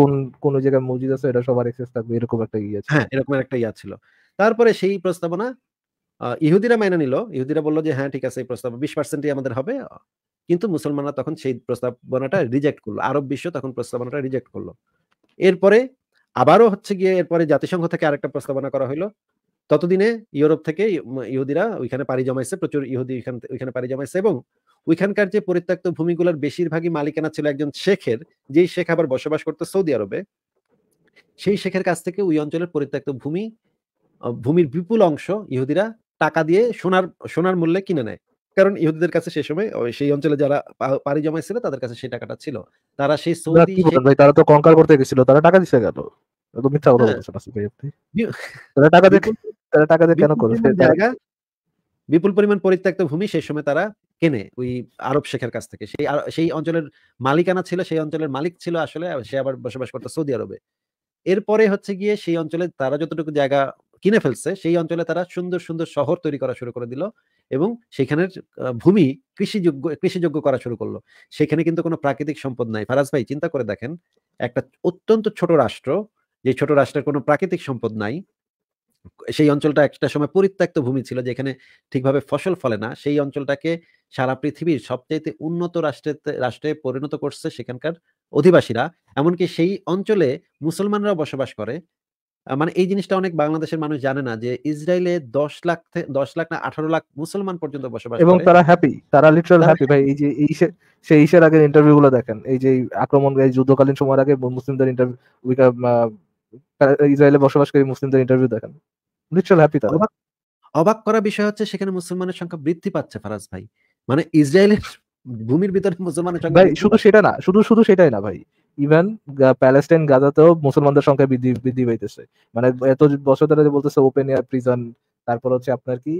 কোন কোন জায়গায় মসজিদ আছে এটা সবার এক্সেস থাকবে এরকম একটা ইয়ে হ্যাঁ এরকম একটা ইয়া ছিল তারপরে সেই প্রস্তাবনা ইহুদিরা মেনে নিল ইহুদিরা বললো যে হ্যাঁ ঠিক আছে এই প্রস্তাব বিশ পার্সেন্টই আমাদের হবে কিন্তু মুসলমানরা তখন সেই প্রস্তাবনাটা রিজেক্ট করলো আরব বিশ্ব তখন প্রস্তাবনাটা রিজেক্ট করলো এরপরে আবারও হচ্ছে গিয়ে এরপরে জাতিসংঘ থেকে আরেকটা প্রস্তাবনা করা হইলো ততদিনে ইউরোপ থেকে ইহুদিরা ওইখানে পাড়ি জমাইছে প্রচুর ইহুদি ওইখানে পাড়ি জমাইছে এবং ওইখানকার যে পরিত্যক্ত ভূমিগুলোর বেশিরভাগই মালিকানা ছিল একজন শেখের যেই শেখ আবার বসবাস করতো সৌদি আরবে সেই শেখের কাছ থেকে ওই অঞ্চলের পরিত্যক্ত ভূমি ভূমির বিপুল অংশ ইহুদিরা টাকা দিয়ে সোনার সোনার মূল্যে কিনে নেয় কারণ ইহুদিদের কাছে সেই সময় সেই অঞ্চলে যারা পাড়ি জমাইছিল তাদের কাছে সেই টাকাটা ছিল তারা সেই সৌদি ভাই তারা তো কঙ্কাল করতে গেছিল তারা টাকা দিছে গেল একদম মিথ্যা কথা হ্যাঁ। বলছেন আসলে ভাই আপনি তারা টাকা দিয়ে তারা টাকা দিয়ে কেন করে বিপুল পরিমাণ পরিত্যক্ত ভূমি সেই সময় তারা কেনে ওই আরব শেখের কাছ থেকে সেই সেই অঞ্চলের মালিকানা ছিল সেই অঞ্চলের মালিক ছিল আসলে সে আবার বসবাস করতো সৌদি আরবে এরপরে হচ্ছে গিয়ে সেই অঞ্চলে তারা যতটুকু জায়গা কিনে ফেলছে সেই অঞ্চলে তারা সুন্দর সুন্দর শহর তৈরি করা শুরু করে দিল এবং সেখানের ভূমি কৃষিযোগ্য কৃষিযোগ্য করা শুরু করলো সেখানে কিন্তু কোনো প্রাকৃতিক সম্পদ নাই ফারাজ ভাই চিন্তা করে দেখেন একটা অত্যন্ত ছোট রাষ্ট্র যে ছোট রাষ্ট্রের কোনো প্রাকৃতিক সম্পদ নাই সেই অঞ্চলটা একটা সময় পরিত্যক্ত ভূমি ছিল যেখানে ঠিকভাবে ফসল ফলে না সেই অঞ্চলটাকে সারা পৃথিবীর সবচেয়ে উন্নত রাষ্ট্রে রাষ্ট্রে পরিণত করছে সেখানকার অধিবাসীরা এমনকি সেই অঞ্চলে মুসলমানরা বসবাস করে মানে এই জিনিসটা অনেক বাংলাদেশের মানুষ জানে না যে ইসরায়েলে দশ লাখ দশ লাখ না আঠারো লাখ মুসলমান পর্যন্ত বসবাস এবং তারা হ্যাপি তারা লিটারাল হ্যাপি ভাই এই যে সেই ইসের আগের ইন্টারভিউ গুলো দেখেন এই যে আক্রমণ যুদ্ধকালীন সময়ের আগে মুসলিমদের ইন্টারভিউ ইসরায়েলে বসবাসকারী মুসলিমদের ইন্টারভিউ দেখেন লিটারাল হ্যাপি তারা অবাক করা বিষয় হচ্ছে সেখানে মুসলমানের সংখ্যা বৃদ্ধি পাচ্ছে ফারাজ ভাই মানে ইসরায়েলের ভূমির ভিতরে মুসলমানের সংখ্যা শুধু সেটা না শুধু শুধু সেটাই না ভাই ইভেন প্যালেস্টাইন গাজাতেও মুসলমানদের সংখ্যা বৃদ্ধি বৃদ্ধি পাইতেছে মানে এত বছর ধরে যে বলতেছে ওপেন এয়ার প্রিজন তারপর হচ্ছে আপনার কি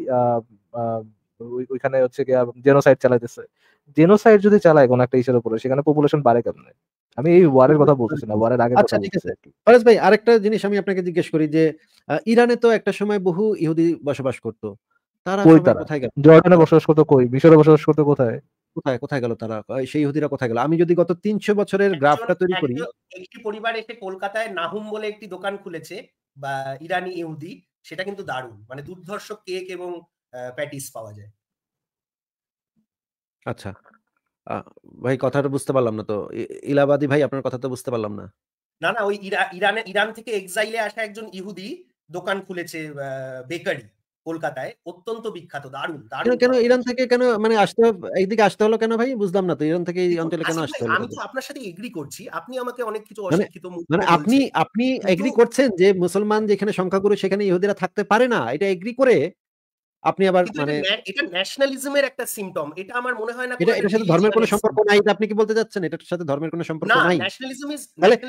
ওইখানে হচ্ছে জেনোসাইড চালাইতেছে জেনোসাইড যদি চালায় কোন একটা ইসের উপরে সেখানে পপুলেশন বাড়ে কেমনে আমি এই ওয়ারের কথা বলতেছি না ওয়ারের আগে আচ্ছা ঠিক আছে ভাই আরেকটা জিনিস আমি আপনাকে জিজ্ঞেস করি যে ইরানে তো একটা সময় বহু ইহুদি বসবাস করতো দোকান খুলেছে বা ইরানি ইহুদি সেটা কিন্তু মানে দুর্ধর্ষ কেক এবং প্যাটিস পাওয়া যায় আচ্ছা ভাই কথাটা বুঝতে পারলাম না তো ইলাবাদি ভাই আপনার কথা তো বুঝতে পারলাম না না না ওই ইরানে ইরান থেকে এক্সাইলে আসা একজন ইহুদি দোকান খুলেছে বেকারি কলকাতায় অত্যন্ত বিখ্যাত দারুণ দারুণ কেন ইরান থেকে কেন মানে আসতে এইদিকে আসতে হলো কেন ভাই বুঝলাম না তো ইরান থেকে এই অঞ্চলে কেন আচ্ছা আসতে হলো আমি তো আপনার সাথে এগ্রি করছি আপনি আমাকে অনেক কিছু মানে, অশিক্ষিত মানে আপনি আপনি এগ্রি করছেন যে মুসলমান যেখানে সংখ্যাগুরু সেখানে ইহুদিরা থাকতে পারে না এটা এগ্রি করে আপনি আবার মানে এটা ন্যাশনালিজমের একটা সিম্পটম এটা আমার মনে হয় না এটা এটার সাথে ধর্মের কোনো সম্পর্ক নাই আপনি কি বলতে যাচ্ছেন এটার সাথে ধর্মের কোনো সম্পর্ক নাই ন্যাশনালিজম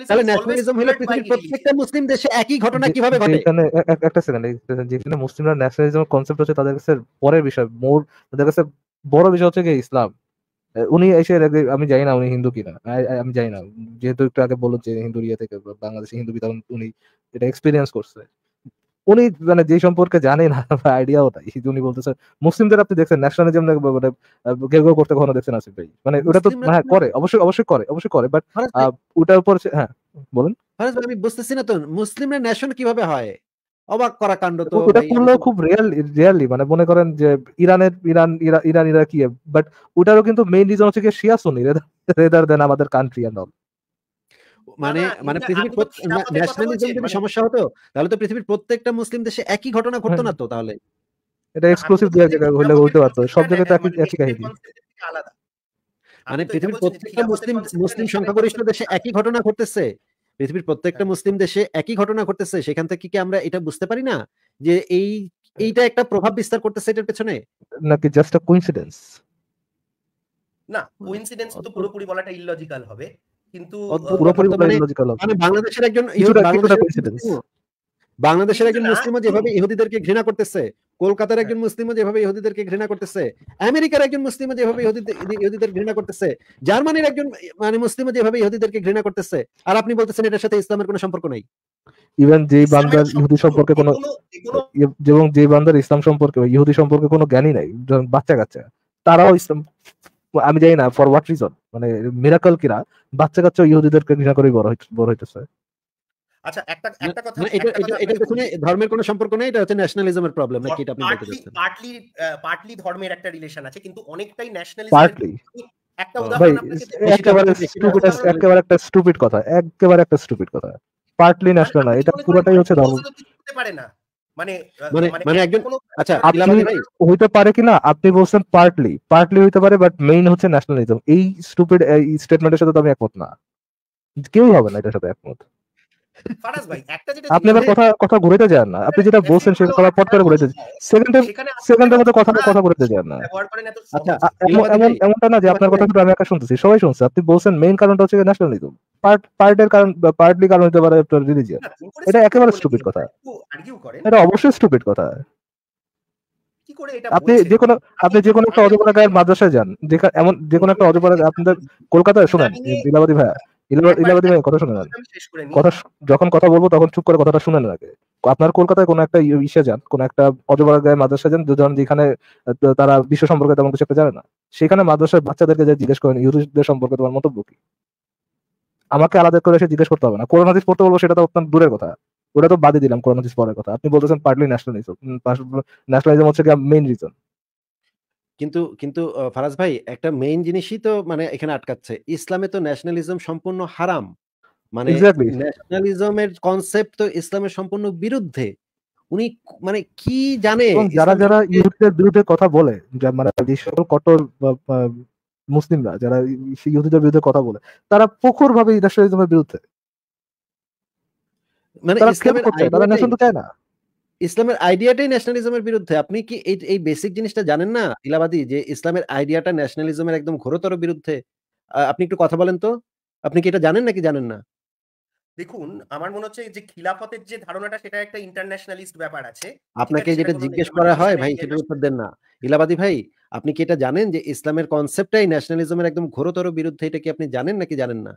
তাহলে ন্যাশনালিজম হলো পৃথিবীর প্রত্যেকটা মুসলিম দেশে একই ঘটনা কিভাবে ঘটে এখানে একটা সেকেন্ড যেখানে মুসলিমরা ন্যাশনালিজম কনসেপ্ট হচ্ছে তাদের কাছে পরের বিষয় মোর তাদের কাছে বড় বিষয় হচ্ছে কি ইসলাম উনি এসে আমি জানি না উনি হিন্দু কিনা আমি জানি না যেহেতু একটু আগে বললো যে হিন্দু ইয়ে থেকে বাংলাদেশে হিন্দু বিতরণ উনি এটা এক্সপিরিয়েন্স করছে উনি মানে যে সম্পর্কে জানেন না আইডিয়াও তাই উনি বলতেছে মুসলিমদের আপনি দেখছেন ন্যাশনালিজম মানে গেরগো করতে কখনো দেখছেন আসিফ ভাই মানে ওটা তো হ্যাঁ করে অবশ্যই অবশ্যই করে অবশ্যই করে বাট ওটার উপর হ্যাঁ বলেন আমি বুঝতেছি না তো মুসলিমরা ন্যাশন কিভাবে হয় অবাক করা কাণ্ড তো ওটা করলেও খুব রিয়াল রিয়েলি মানে মনে করেন যে ইরানের ইরান ইরান ইরাকি বাট ওটারও কিন্তু মেইন রিজন হচ্ছে শিয়া সুন্নি রেদার দেন আমাদের কান্ট্রি এন্ড অল মানে মানে পৃথিবীর ন্যাশনালিজম যদি মানে সমস্যা হতো তাহলে তো পৃথিবীর প্রত্যেকটা মুসলিম দেশে একই ঘটনা ঘটতো হ্যাঁ। না তো তাহলে এটা এক্সক্লুসিভ দুই জায়গা হইলে বলতে পারতো সব জায়গায় মানে মানে তো একই একই কাহিনী মানে পৃথিবীর প্রত্যেকটা মুসলিম মুসলিম সংখ্যাগরিষ্ঠ দেশে একই ঘটনা ঘটতেছে পৃথিবীর প্রত্যেকটা হ্যাঁ। মুসলিম দেশে একই ঘটনা ঘটতেছে সেখান থেকে কি আমরা এটা বুঝতে পারি না যে এই হ্যাঁ। এইটা একটা প্রভাব বিস্তার করতেছে এটার পেছনে নাকি জাস্ট আ কোইন্সিডেন্স না কোইন্সিডেন্স তো পুরোপুরি বলাটা ইললজিক্যাল হবে মানে মানে বাংলাদেশের একজন মুসলিম যেভাবে ইহুদিদেরকে ঘৃণা করতেছে কলকাতার হ্যাঁ। একজন মুসলিম যেভাবে ইহুদিদেরকে ঘৃণা করতেছে আমেরিকার একজন মুসলিম যেভাবে ইহুদিদের ঘৃণা করতেছে জার্মানির একজন মানে মুসলিম যেভাবে ইহুদিদেরকে ঘৃণা করতেছে আর আপনি বলতেছেন এটার সাথে ইসলামের কোনো সম্পর্ক নাই ইভেন যে বান্দার ইহুদি সম্পর্কে কোনো ইয়ে, এবং যে বান্দার ইসলাম সম্পর্কে ইহুদি সম্পর্কে কোনো জ্ঞানই নাই বাচ্চা কাচ্চা তারাও ইসলাম আমি জানি না ফর হোয়াট রিজন মানে মিরাকল কিরা বাচ্চা কাচ্চা ইহুদিদেরকে ঘৃণা করে বড় বড় হইতেছে আচ্ছা একটা কথা ধর্মের সম্পর্ক নেই ন্যাশনালিজমের প্রবলেম এটা আপনি পার্টলি পার্টলি ধর্মের একটা রিলেশন আছে কিন্তু অনেকটাই পার্টলি একটা হ্যাঁ। একটা স্টুপিড কথা একটা স্টুপিড কথা পার্টলি ন্যাশনাল আচ্ছা, এটা পুরোটাই হচ্ছে ধর্ম পারে না মানে, মানে মানে, মানে একজন আচ্ছা আপনি হইতে পারে কিনা আপনি বলছেন পার্টলি পার্টলি হইতে পারে বাট মেইন হচ্ছে ন্যাশনালিজম এই স্টুপিড এই স্টেটমেন্টের সাথে তো আমি একমত না কেউ হবে না এটার সাথে একমত আপনি আবার কথা কথা ঘুরেতে যান না আপনি যেটা বলছেন সেটা কথা পট করে ঘুরেতে সেকেন্ডের সেকেন্ডের মধ্যে কথা কথা ঘুরেতে যান না আচ্ছা এমন এমনটা না যে আপনার কথা শুধু আমি একা শুনতেছি সবাই শুনছে আপনি বলছেন মেইন কারণটা হচ্ছে ন্যাশনালিজম পার্ট পার্টের কারণ পার্টলি কারণ হতে পারে আপনার রিলিজিয়ান এটা একেবারে স্টুপিড কথা এটা অবশ্যই স্টুপিড কথা আপনি যে কোনো আপনি যে কোনো একটা অজপাড়া গায়ের মাদ্রাসায় যান এমন যে কোনো একটা অজপাড়া আপনাদের কলকাতায় শোনেন লীলাবতী ভাইয়া ইলাবাদী ভাই কথা শুনেন কথা যখন কথা বলবো তখন চুপ করে কথাটা শুনেন লাগে আপনার কলকাতায় কোনো একটা ইয়ে, ইসে যান কোন একটা অজপাড়া গায়ে মাদ্রাসা যান যখন যেখানে তারা বিশ্ব সম্পর্কে তেমন কিছু একটা জানে না সেখানে মাদ্রাসার বাচ্চাদেরকে যা জিজ্ঞেস করেন ইহুদিদের সম্পর্কে তোমার মন্তব্য কি আমাকে আলাদা করে এসে জিজ্ঞেস করতে হবে না কোরআন হাদিস পড়তে বলবো সেটা তো অত্যন্ত দূরের কথা ওটা তো বাদে দিলাম কোরআন হাদিস পড়ার কথা আপনি বলতেছেন পার্টলি ন্যাশনালিজম ন্যাশনালিজম হচ্ছে মেইন রিজন কিন্তু কিন্তু ফারাজ ভাই একটা মেইন জিনিসই তো মানে এখানে আটকাচ্ছে ইসলামে তো ন্যাশনালিজম সম্পূর্ণ হারাম মানে ন্যাশনালিজমের কনসেপ্ট তো ইসলামের সম্পূর্ণ বিরুদ্ধে উনি মানে কি জানে যারা যারা ইহুদিদের বিরুদ্ধে কথা বলে মানে সকল কঠোর মুসলিমরা যারা ইহুদিদের বিরুদ্ধে কথা বলে তারা প্রখর ভাবে ন্যাশনালিজমের বিরুদ্ধে মানে না ইসলামের আইডিয়াটাই ন্যাশনালিজমের বিরুদ্ধে আপনি কি এই এই বেসিক জিনিসটা জানেন না ইলাবাদি যে ইসলামের আইডিয়াটা ন্যাশনালিজমের একদম ঘোরতর বিরুদ্ধে আপনি একটু কথা বলেন তো আপনি কি এটা জানেন নাকি জানেন না দেখুন আমার মনে হচ্ছে যে খিলাফতের যে ধারণাটা সেটা একটা ইন্টারন্যাশনালিস্ট ব্যাপার আছে আপনাকে যেটা জিজ্ঞেস করা হয় ভাই সেটা উত্তর দেন না ইলাবাদী ভাই আপনি কি এটা জানেন যে ইসলামের কনসেপ্টটাই ন্যাশনালিজমের একদম ঘোরতর বিরুদ্ধে এটা কি আপনি জানেন নাকি জানেন না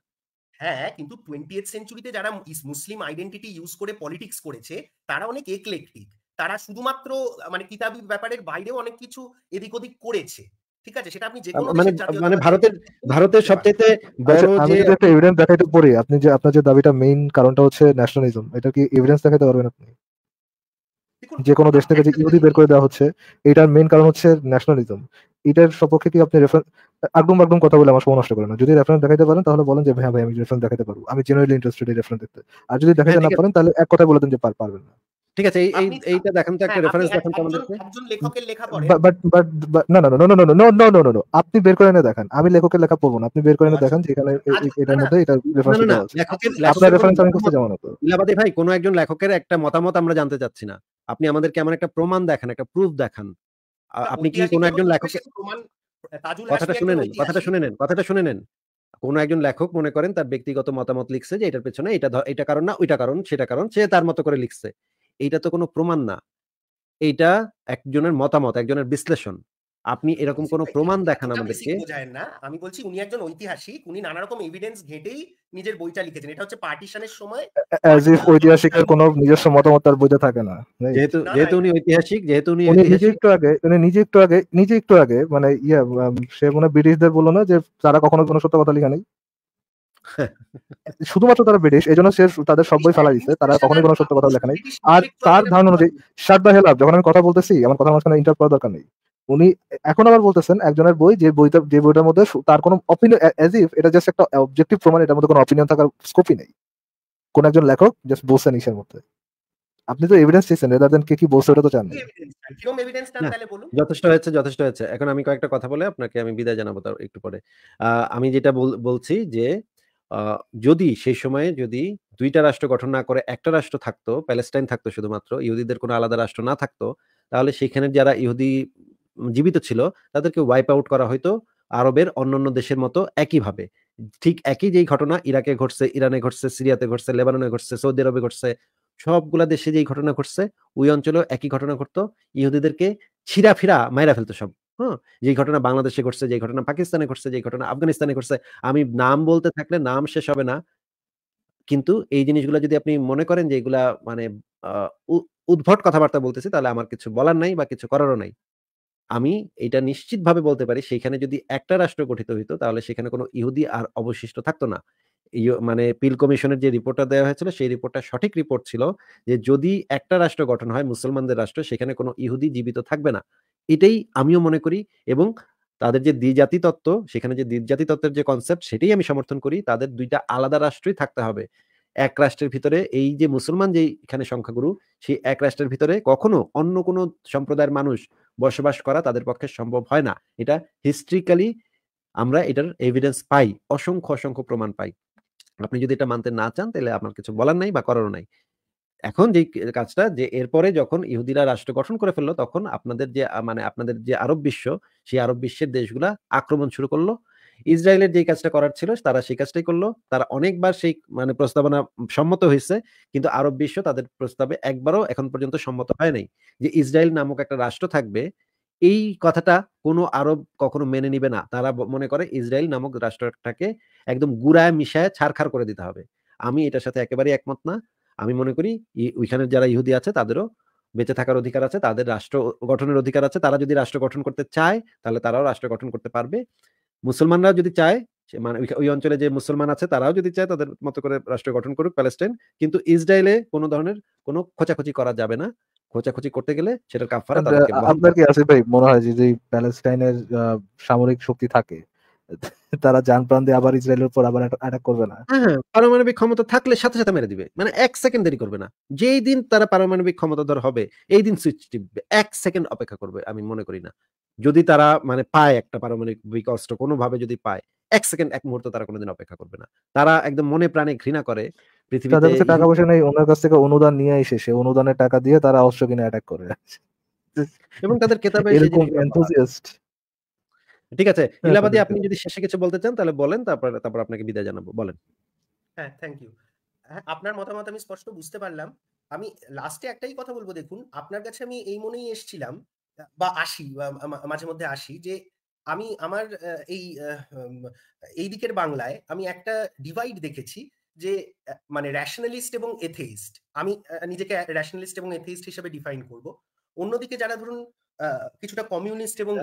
হ্যাঁ কিন্তু টোয়েন্টি সেঞ্চুরিতে যারা মুসলিম আইডেন্টিটি ইউজ করে পলিটিক্স করেছে তারা অনেক একলেকটিক তারা শুধুমাত্র মানে কিতাবি ব্যাপারের বাইরেও অনেক কিছু এদিক ওদিক করেছে ঠিক আছে সেটা আপনি মানে মানে আচ্ছা, যে কোনো মানে মানে ভারতের ভারতের সবচেয়ে বড় যে একটা এভিডেন্স দেখাইতে পারি আপনি যে আপনার যে দাবিটা মেইন কারণটা হচ্ছে ন্যাশনালিজম এটা কি এভিডেন্স পারবেন আপনি যে কোনো দেশ থেকে যে ইহুদি বের করে দেওয়া হচ্ছে এটার মেইন কারণ হচ্ছে ন্যাশনালিজম এটার সপক্ষে কি আপনি রেফারেন্স একদম একদম কথা বলে আমার সময় নষ্ট করে না যদি রেফারেন্স দেখাতে পারেন তাহলে বলেন যে ভাই হ্যাঁ ভাই আমি রেফারেন্স দেখাতে পারবো আমি জেনারেলি ইন্টারেস্টেড এই রেফারেন্স দেখতে আর যদি হ্যাঁ, দেখাতে না পারেন তাহলে এক কথা বলে দেন যে পারবেন না ঠিক আছে এই এইটা দেখেন তো একটা রেফারেন্স দেখেন তো আমাদেরকে একজন লেখকের লেখা পড়ে বাট বাট না না না না না না না না না আপনি বের করে এনে দেখান আমি লেখকের লেখা পড়ব না আপনি বের করে এনে দেখান যে এটার মধ্যে এটা রেফারেন্স না না আপনার রেফারেন্স আমি করতে যাব না তো ভাই কোনো একজন লেখকের একটা মতামত আমরা জানতে চাচ্ছি না আপনি আমাদের কেমন একটা প্রমাণ দেখান একটা প্রুফ দেখান আপনি কি কোন একজন লেখকের প্রমাণ কথাটা শুনে নেন কথাটা শুনে নেন কথাটা শুনে নেন কোন একজন লেখক মনে করেন তার ব্যক্তিগত মতামত লিখছে যে এটার পেছনে এটা এটা কারণ না ওইটা কারণ সেটা কারণ সে তার মতো করে লিখছে এইটা তো কোনো প্রমাণ না এইটা একজনের মতামত একজনের বিশ্লেষণ আপনি এরকম কোনো প্রমাণ দেখান আমাদেরকে বোঝায় না আমি বলছি উনি একজন ঐতিহাসিক উনি নানা রকম এভিডেন্স ঘেটেই নিজের বইটা লিখেছেন এটা হচ্ছে পার্টিশনের সময় অ্যাজ ইফ ঐতিহাসিকের হ্যাঁ। কোনো নিজস্ব মতামত তার বোঝা থাকে না যেহেতু যেহেতু উনি ঐতিহাসিক যেহেতু উনি নিজে একটু আগে উনি নিজে একটু আগে নিজে একটু আগে মানে ইয়া সে মনে ব্রিটিশদের বলো না যে তারা কখনো কোনো সত্য কথা লিখা নাই [LAUGHS] শুধুমাত্র তারা ব্রিটিশ এই জন্য সে তাদের সব বই ফেলা দিচ্ছে তারা কখনোই কোনো সত্য কথা লেখা নেই আর তার ধারণা অনুযায়ী শার্ট দা হেলাপ যখন আমি কথা বলতেছি আমার কথা মাঝখানে ইন্টার করার দরকার নেই উনি এখন আবার বলতেছেন একজনের বই যে বইটা যে বইটার মধ্যে তার কোনো অপিনিয়ন এজ ইফ এটা জাস্ট একটা অবজেক্টিভ প্রমাণ এটার মধ্যে কোনো অপিনিয়ন থাকার স্কোপই নেই কোন একজন লেখক জাস্ট বসে নিশের মধ্যে আপনি তো এভিডেন্স চেয়েছেন রেদার দেন কে কি বসে ওটা তো চান যথেষ্ট হয়েছে যথেষ্ট হয়েছে এখন আমি কয়েকটা কথা বলে আপনাকে আমি বিদায় জানাবো তার একটু পরে আমি যেটা বলছি যে যদি সেই সময়ে যদি দুইটা রাষ্ট্র গঠন না করে একটা রাষ্ট্র থাকতো প্যালেস্টাইন থাকতো শুধুমাত্র ইহুদিদের কোনো আলাদা রাষ্ট্র না থাকতো তাহলে সেখানে যারা ইহুদি জীবিত ছিল তাদেরকে ওয়াইপ আউট করা হয়তো আরবের অন্যান্য দেশের মতো একইভাবে ঠিক একই যেই ঘটনা ইরাকে ঘটছে ইরানে ঘটছে সিরিয়াতে ঘটছে লেবাননে ঘটছে সৌদি আরবে ঘটছে সবগুলা দেশে যেই ঘটনা ঘটছে ওই অঞ্চলেও একই ঘটনা ঘটতো ইহুদিদেরকে ছিঁড়া ফিরা মাইরা ফেলতো সব হ্যাঁ যে ঘটনা বাংলাদেশে ঘটছে যে ঘটনা পাকিস্তানে ঘটছে যে ঘটনা আফগানিস্তানে ঘটছে আমি নাম বলতে থাকলে নাম শেষ হবে না কিন্তু এই জিনিসগুলো যদি আপনি মনে করেন যে এগুলা মানে উদ্ভট কথাবার্তা বলতেছে তাহলে আমার কিছু বলার নাই বা কিছু করারও নাই আমি এটা নিশ্চিতভাবে বলতে পারি সেখানে যদি একটা রাষ্ট্র গঠিত হইতো তাহলে সেখানে কোনো ইহুদি আর অবশিষ্ট থাকতো না মানে পিল কমিশনের যে রিপোর্টটা দেওয়া হয়েছিল সেই রিপোর্টটা সঠিক রিপোর্ট ছিল যে যদি একটা রাষ্ট্র গঠন হয় মুসলমানদের রাষ্ট্র সেখানে কোনো ইহুদি জীবিত থাকবে না এটাই আমিও মনে করি এবং তাদের যে দ্বিজাতি তত্ত্ব সেখানে যে দ্বিজাতি তত্ত্বের যে কনসেপ্ট সেটাই আমি সমর্থন করি তাদের দুইটা আলাদা রাষ্ট্রই থাকতে হবে এক রাষ্ট্রের ভিতরে এই যে মুসলমান যে এখানে সংখ্যাগুরু সেই এক রাষ্ট্রের ভিতরে কখনো অন্য কোনো সম্প্রদায়ের মানুষ বসবাস করা তাদের পক্ষে সম্ভব হয় না এটা হিস্ট্রিক্যালি আমরা এটার এভিডেন্স পাই অসংখ্য অসংখ্য প্রমাণ পাই আপনি যদি এটা মানতে না চান তাহলে আপনার কিছু বলার নাই বা করারও নাই এখন যে কাজটা যে এরপরে যখন ইহুদিরা রাষ্ট্র গঠন করে ফেললো তখন আপনাদের যে মানে আপনাদের যে আরব বিশ্ব সেই আরব বিশ্বের দেশগুলা আক্রমণ শুরু করলো ইসরায়েলের যে কাজটা করার ছিল তারা সেই কাজটাই করলো তারা অনেকবার সেই মানে প্রস্তাবনা সম্মত হয়েছে কিন্তু আরব বিশ্ব তাদের প্রস্তাবে একবারও এখন পর্যন্ত সম্মত হয় নাই যে ইসরায়েল নামক একটা রাষ্ট্র থাকবে এই কথাটা কোনো আরব কখনো মেনে নিবে না তারা মনে করে ইসরায়েল নামক রাষ্ট্রটাকে একদম গুড়ায় মিশায় ছাড়খাড় করে দিতে হবে আমি এটার সাথে একেবারেই একমত না আমি মনে করি ওইখানে যারা ইহুদি আছে তাদেরও বেঁচে থাকার অধিকার আছে তাদের রাষ্ট্র গঠনের অধিকার আছে তারা যদি রাষ্ট্র গঠন করতে চায় তাহলে তারাও রাষ্ট্র গঠন করতে পারবে মুসলমানরা যদি চায় মানে ওই অঞ্চলে যে মুসলমান আছে তারাও যদি চায় তাদের মতো করে রাষ্ট্র গঠন করুক প্যালেস্টাইন কিন্তু ইসরায়েলে কোনো ধরনের কোনো খোঁচাখুচি করা যাবে না খোঁচাখুচি করতে গেলে সেটার কাফারা আপনার কি আসিফ ভাই মনে হয় যে প্যালেস্টাইনের সামরিক শক্তি থাকে [LAUGHS] তারা জান প্রাণ দিয়ে আবার ইসরায়েলের উপর আবার অ্যাটাক করবে না হ্যাঁ, হ্যাঁ পারমাণবিক ক্ষমতা থাকলে সাথে সাথে মেরে দিবে মানে এক সেকেন্ড দেরি করবে না যেই দিন তারা পারমাণবিক ক্ষমতা ধর হবে এই দিন সুইচ টিপবে এক সেকেন্ড অপেক্ষা করবে আমি মনে করি না যদি তারা মানে পায় একটা পারমাণবিক অস্ত্র কোনোভাবে যদি পায় এক সেকেন্ড এক মুহূর্ত তারা কোনোদিন অপেক্ষা করবে না তারা একদম মনে প্রাণে ঘৃণা করে পৃথিবীতে তাদের কাছে টাকা পয়সা নেই ওনার কাছ থেকে অনুদান নিয়ে এসে সে অনুদানের টাকা দিয়ে তারা অস্ত্র কিনে অ্যাটাক করে এবং তাদের কেতাবে [LAUGHS] এরকম এনথুসিয়াস্ট ঠিক আছে হ্যাঁ, ইলাবাদি আপনি যদি শেষে কিছু বলতে চান তাহলে বলেন তারপর তারপর আপনাকে বিদায় জানাবো বলেন হ্যাঁ থ্যাংক ইউ আপনার মতামত আমি স্পষ্ট বুঝতে পারলাম আমি লাস্টে একটাই কথা বলবো দেখুন আপনার কাছে আমি এই মনেই এসেছিলাম বা আসি মাঝে মধ্যে আসি যে আমি আমার এই এই দিকের বাংলায় আমি একটা ডিভাইড দেখেছি যে মানে র্যাশনালিস্ট এবং এথেইস্ট আমি নিজেকে র্যাশনালিস্ট এবং এথেইস্ট হিসেবে ডিফাইন করব অন্যদিকে যারা ধরুন কিছুটা কমিউনিস্ট এবং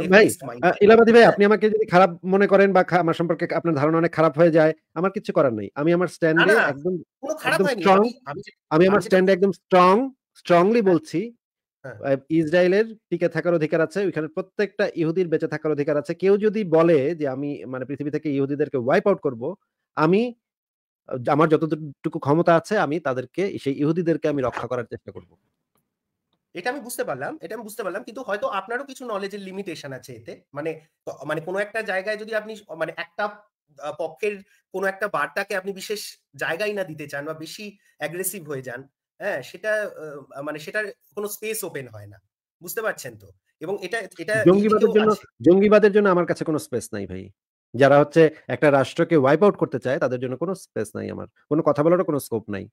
ইলাবাদী ভাই হ্যাঁ। আপনি আমাকে যদি খারাপ মনে করেন বা আমার সম্পর্কে আপনার ধারণা অনেক খারাপ হয়ে যায় আমার কিছু করার নাই আমি আমার স্ট্যান্ডে একদম একদম স্ট্রং আমি আমার স্ট্যান্ডে একদম স্ট্রং হ্যাঁ। স্ট্রংলি বলছি হ্যাঁ। ইসরায়েলের টিকে থাকার অধিকার আছে ওইখানে প্রত্যেকটা ইহুদির বেঁচে থাকার অধিকার আছে কেউ যদি বলে যে আমি মানে পৃথিবী থেকে ইহুদিদেরকে ওয়াইপ আউট করব আমি আমার যতটুকু ক্ষমতা আছে আমি তাদেরকে সেই ইহুদিদেরকে আমি রক্ষা করার চেষ্টা করবো এটা আমি বুঝতে পারলাম এটা আমি বুঝতে পারলাম কিন্তু হয়তো আপনারও কিছু নলেজের লিমিটেশন আছে এতে মানে মানে কোনো একটা জায়গায় যদি আপনি মানে একটা পক্ষের কোনো একটা বার্তাকে আপনি বিশেষ জায়গায় না দিতে চান বা বেশি অ্যাগ্রেসিভ হয়ে যান হ্যাঁ সেটা মানে সেটার কোনো স্পেস ওপেন হয় না বুঝতে পারছেন তো এবং এটা এটা জঙ্গিবাদের জন্য জঙ্গিবাদের জন্য আমার কাছে কোনো স্পেস নাই ভাই যারা হচ্ছে একটা রাষ্ট্রকে ওয়াইপ আউট করতে চায় তাদের জন্য কোনো স্পেস নাই আমার কোনো কথা বলারও কোনো স্কোপ নাই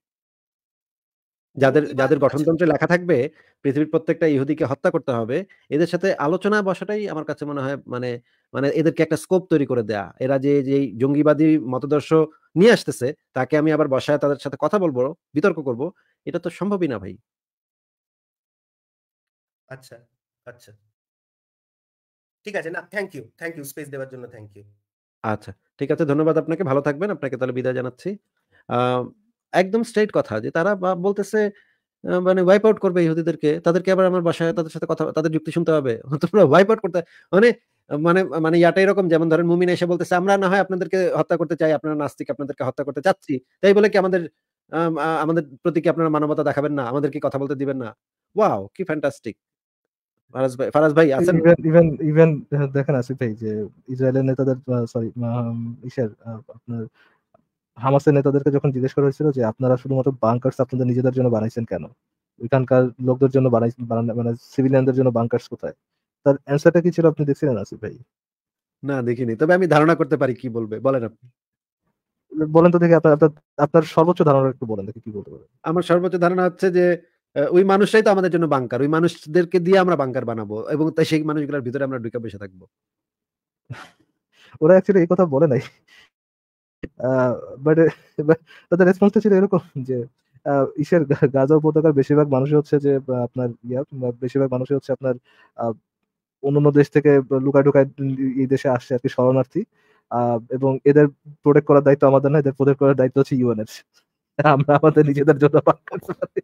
যাদের যাদের গঠনতন্ত্রে লেখা থাকবে পৃথিবীর প্রত্যেকটা ইহুদিকে হত্যা করতে হবে এদের সাথে আলোচনা বসাটাই আমার কাছে মনে হয় মানে মানে এদেরকে একটা স্কোপ তৈরি করে দেয়া এরা যে যে জঙ্গিবাদী মতদর্শ নিয়ে আসতেছে তাকে আমি আবার বসায় তাদের সাথে কথা বলবো বিতর্ক করব এটা তো সম্ভবই না ভাই আচ্ছা আচ্ছা ঠিক আছে না thank you thank you space দেওয়ার জন্য থ্যাংক ইউ আচ্ছা ঠিক আছে ধন্যবাদ আপনাকে ভালো থাকবেন আপনাকে তাহলে বিদায় জানাচ্ছি একদম স্ট্রেট কথা যে তারা বলতেছে মানে ওয়াইপ আউট করবে ইহুদিদেরকে তাদেরকে আবার আমার বাসায় তাদের সাথে কথা তাদের যুক্তি শুনতে হবে [LAUGHS] তোমরা ওয়াইপ আউট করতে মানে মানে মানে ইয়াটা এরকম যেমন ধরেন মুমিন এসে বলতেছে আমরা না হয় আপনাদেরকে হত্যা করতে চাই আপনারা নাস্তিক আপনাদেরকে হত্যা করতে চাচ্ছি তাই বলে কি আমাদের আমাদের প্রতি কি আপনারা মানবতা দেখাবেন না আমাদের কি কথা বলতে দিবেন না ওয়াও কি ফ্যান্টাস্টিক ফারাজ ভাই ফারাজ ভাই আছেন ইভেন ইভেন দেখেন আসিফ ভাই যে ইসরায়েলের নেতাদের সরি ইসার আপনার হামাসের নেতাদেরকে যখন জিজ্ঞেস করা হয়েছিল যে আপনারা শুধুমাত্র বাংকার্স আপনাদের নিজেদের জন্য বানাইছেন কেন ওইখানকার লোকদের জন্য বানাই মানে সিভিলিয়ানদের জন্য বাংকার্স কোথায় তার অ্যান্সারটা কি ছিল আপনি দেখছিলেন আসিফ ভাই না দেখিনি তবে আমি ধারণা করতে পারি কি বলবে বলেন আপনি বলেন তো দেখি আপনার আপনার সর্বোচ্চ ধারণা একটু বলেন দেখি কি বলতে পারেন আমার সর্বোচ্চ ধারণা হচ্ছে যে ওই মানুষটাই তো আমাদের জন্য বাংকার ওই মানুষদেরকে দিয়ে আমরা বাংকার বানাবো এবং তাই সেই মানুষগুলোর ভিতরে আমরা ঢুকে বসে থাকবো [LAUGHS] ওরা অ্যাকচুয়ালি এই কথা বলে নাই বাট তাদের রেসপন্সটা ছিল এরকম যে ঈশ্বর গাজা উপত্যকার বেশিরভাগ মানুষ হচ্ছে যে আপনার ইয়া বেশিরভাগ মানুষ হচ্ছে আপনার অন্য দেশ থেকে লুকায় ঢুকায় এই দেশে আসছে আর কি শরণার্থী এবং এদের প্রোটেক্ট করার দায়িত্ব আমাদের না এদের প্রোটেক্ট করার দায়িত্ব হচ্ছে ইউএন এর আমরা আমাদের নিজেদের জন্য পাক করতে পারি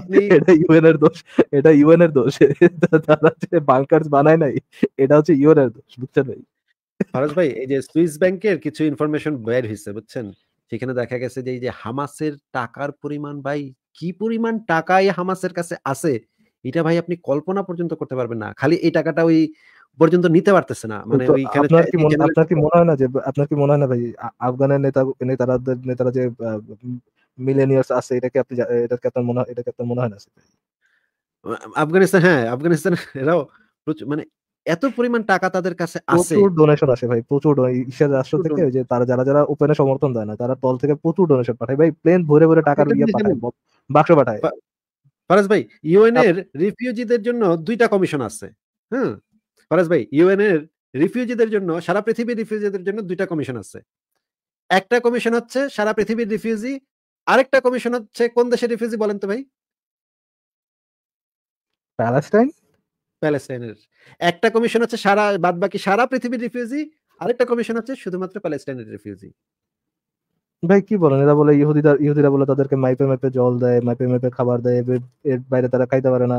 আপনি [LAUGHS] এটা ইউএন এর দোষ এটা ইউএন এর দোষ [LAUGHS] তারা যে বাংকার বানায় নাই এটা হচ্ছে ইউএন এর দোষ বুঝতে ভাই ফরাজ ভাই এই যে সুইস ব্যাংকের কিছু ইনফরমেশন বের হয়েছে বুঝছেন সেখানে দেখা গেছে যে এই যে হামাসের টাকার পরিমাণ ভাই কি পরিমাণ টাকা এই হামাসের কাছে আছে এটা ভাই আপনি কল্পনা পর্যন্ত করতে পারবেন না খালি এই টাকাটা ওই পর্যন্ত নিতে পারতেছে না মানে ওইখানে আপনার কি মনে হয় না যে আপনার কি মনে হয় না ভাই আফগানের নেতা নেতারা নেতারা যে মিলেনিয়ার্স আছে এটাকে আপনি এটাকে আপনার মনে হয় এটাকে আপনার মনে হয় না আফগানিস্তান হ্যাঁ আফগানিস্তান এরাও মানে এত পরিমাণ টাকা তাদের কাছে আছে প্রচুর ডোনেশন আসে ভাই প্রচুর ঈশ্বর রাষ্ট্র থেকে যে তারা যারা যারা ওপেনে সমর্থন দেয় না তারা দল থেকে প্রচুর ডোনেশন পাঠায় ভাই প্লেন ভরে ভরে টাকা নিয়ে পাঠায় বাক্স পাঠায় ফারাজ ভাই ইউএন এর রিফিউজিদের জন্য দুইটা কমিশন আছে হ্যাঁ ফারাজ ভাই ইউএন এর রিফিউজিদের জন্য সারা পৃথিবীর রিফিউজিদের জন্য দুইটা কমিশন আছে একটা কমিশন হচ্ছে সারা পৃথিবীর রিফিউজি আরেকটা কমিশন হচ্ছে কোন দেশের রিফিউজি বলেন তো ভাই প্যালেস্টাইন প্যালেস্টাইনের একটা কমিশন হচ্ছে সারা বাদ বাকি সারা পৃথিবীর রিফিউজি আরেকটা কমিশন হচ্ছে শুধুমাত্র প্যালেস্টাইনের রিফিউজি ভাই কি বলেন এরা বলে ইহুদিরা ইহুদিরা বলে তাদেরকে মাইপে মাইপে জল দেয় মাইপে মাইপে খাবার দেয় এর বাইরে তারা খাইতে পারে না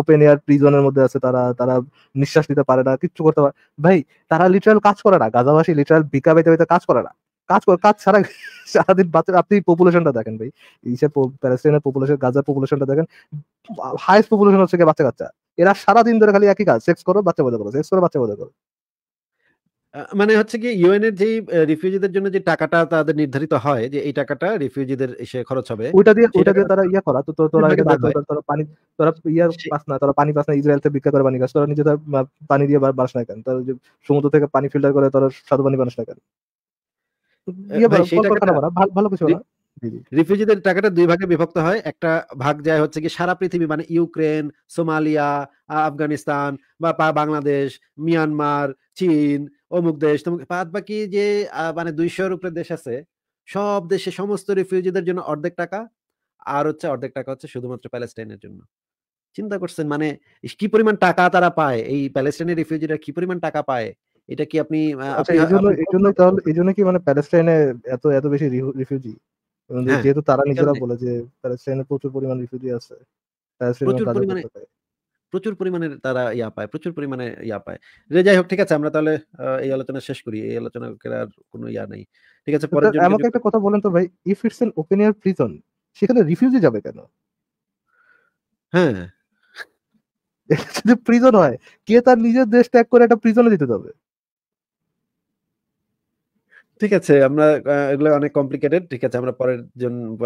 ওপেন এয়ার প্রিজনের মধ্যে আছে তারা তারা নিঃশ্বাস নিতে পারে না কিচ্ছু করতে পারে ভাই তারা লিটারাল কাজ করে না গাজাবাসী লিটারাল বিকা বাইতে কাজ করে না কাজ কাজ ছাড়া [LAUGHS] সারাদিন বাচ্চা আপনি পপুলেশনটা দেখেন ভাই ইসের প্যালেস্টাইনের পপুলেশন গাজার পপুলেশনটা দেখেন হাইস্ট পপুলেশন হচ্ছে বাচ্চা কাচ্চা এরা সারাদিন ধরে খালি একই কাজ সেক্স করো বাচ্চা বোঝা করো সেক্স করো বাচ্চা বোঝা করো মানে হচ্ছে কি ইউএন এর যে রিফিউজিদের জন্য যে টাকাটা তাদের নির্ধারিত হয় যে এই টাকাটা রিফিউজিদের এসে খরচ হবে ওটা দিয়ে ওটা দিয়ে তারা ইয়া করা তো মানে তোরা তোরা পানি তোরা ইয়া পাস না তোরা পানি পাস না ইসরায়েল থেকে ভিক্ষা করে পানি গাছ তোরা নিজে পানি দিয়ে বাস না কেন তোরা সমুদ্র থেকে পানি ফিল্টার করে তোরা সাদু পানি বানাস না কেন ইয়ে রিফিউজিদের টাকাটা দুই ভাগে বিভক্ত হয় একটা ভাগ যায় হচ্ছে কি সারা পৃথিবী মানে ইউক্রেন সোমালিয়া আফগানিস্তান বা বাংলাদেশ মিয়ানমার চীন অমুক দেশ বাদ বাকি যে মানে দুইশোর উপরে দেশ আছে সব দেশে সমস্ত রিফিউজিদের জন্য অর্ধেক টাকা আর হচ্ছে অর্ধেক টাকা হচ্ছে শুধুমাত্র প্যালেস্টাইনের জন্য চিন্তা করছেন মানে কি পরিমাণ টাকা তারা পায় এই প্যালেস্টাইনের রিফিউজিরা কি পরিমাণ টাকা পায় এটা কি আপনি আচ্ছা, এই জন্য কি মানে প্যালেস্টাইনে এত এত বেশি রিফিউজি হ্যাঁ, যেহেতু তারা নিজেরা বলে যে প্যালেস্টাইনে প্রচুর পরিমাণ রিফিউজি আছে প্রচুর পরিমাণে তারা ইয়া পায় প্রচুর পরিমাণে ইয়া পায় রে যাই হোক ঠিক আছে আমরা তাহলে এই আলোচনা শেষ করি এই আলোচনা আর কোনো ইয়া নাই ঠিক আছে পরের জন্য আমাকে একটা কথা বলেন তো ভাই if it's an open air prison সেখানে রিফিউজি যাবে কেন হ্যাঁ [LAUGHS] যদি প্রিজন হয় কে তার নিজের দেশ ত্যাগ করে একটা প্রিজনে যেতে যাবে ঠিক আছে আমরা এগুলো অনেক কমপ্লিকেটেড। ঠিক আছে আমরা পরের জন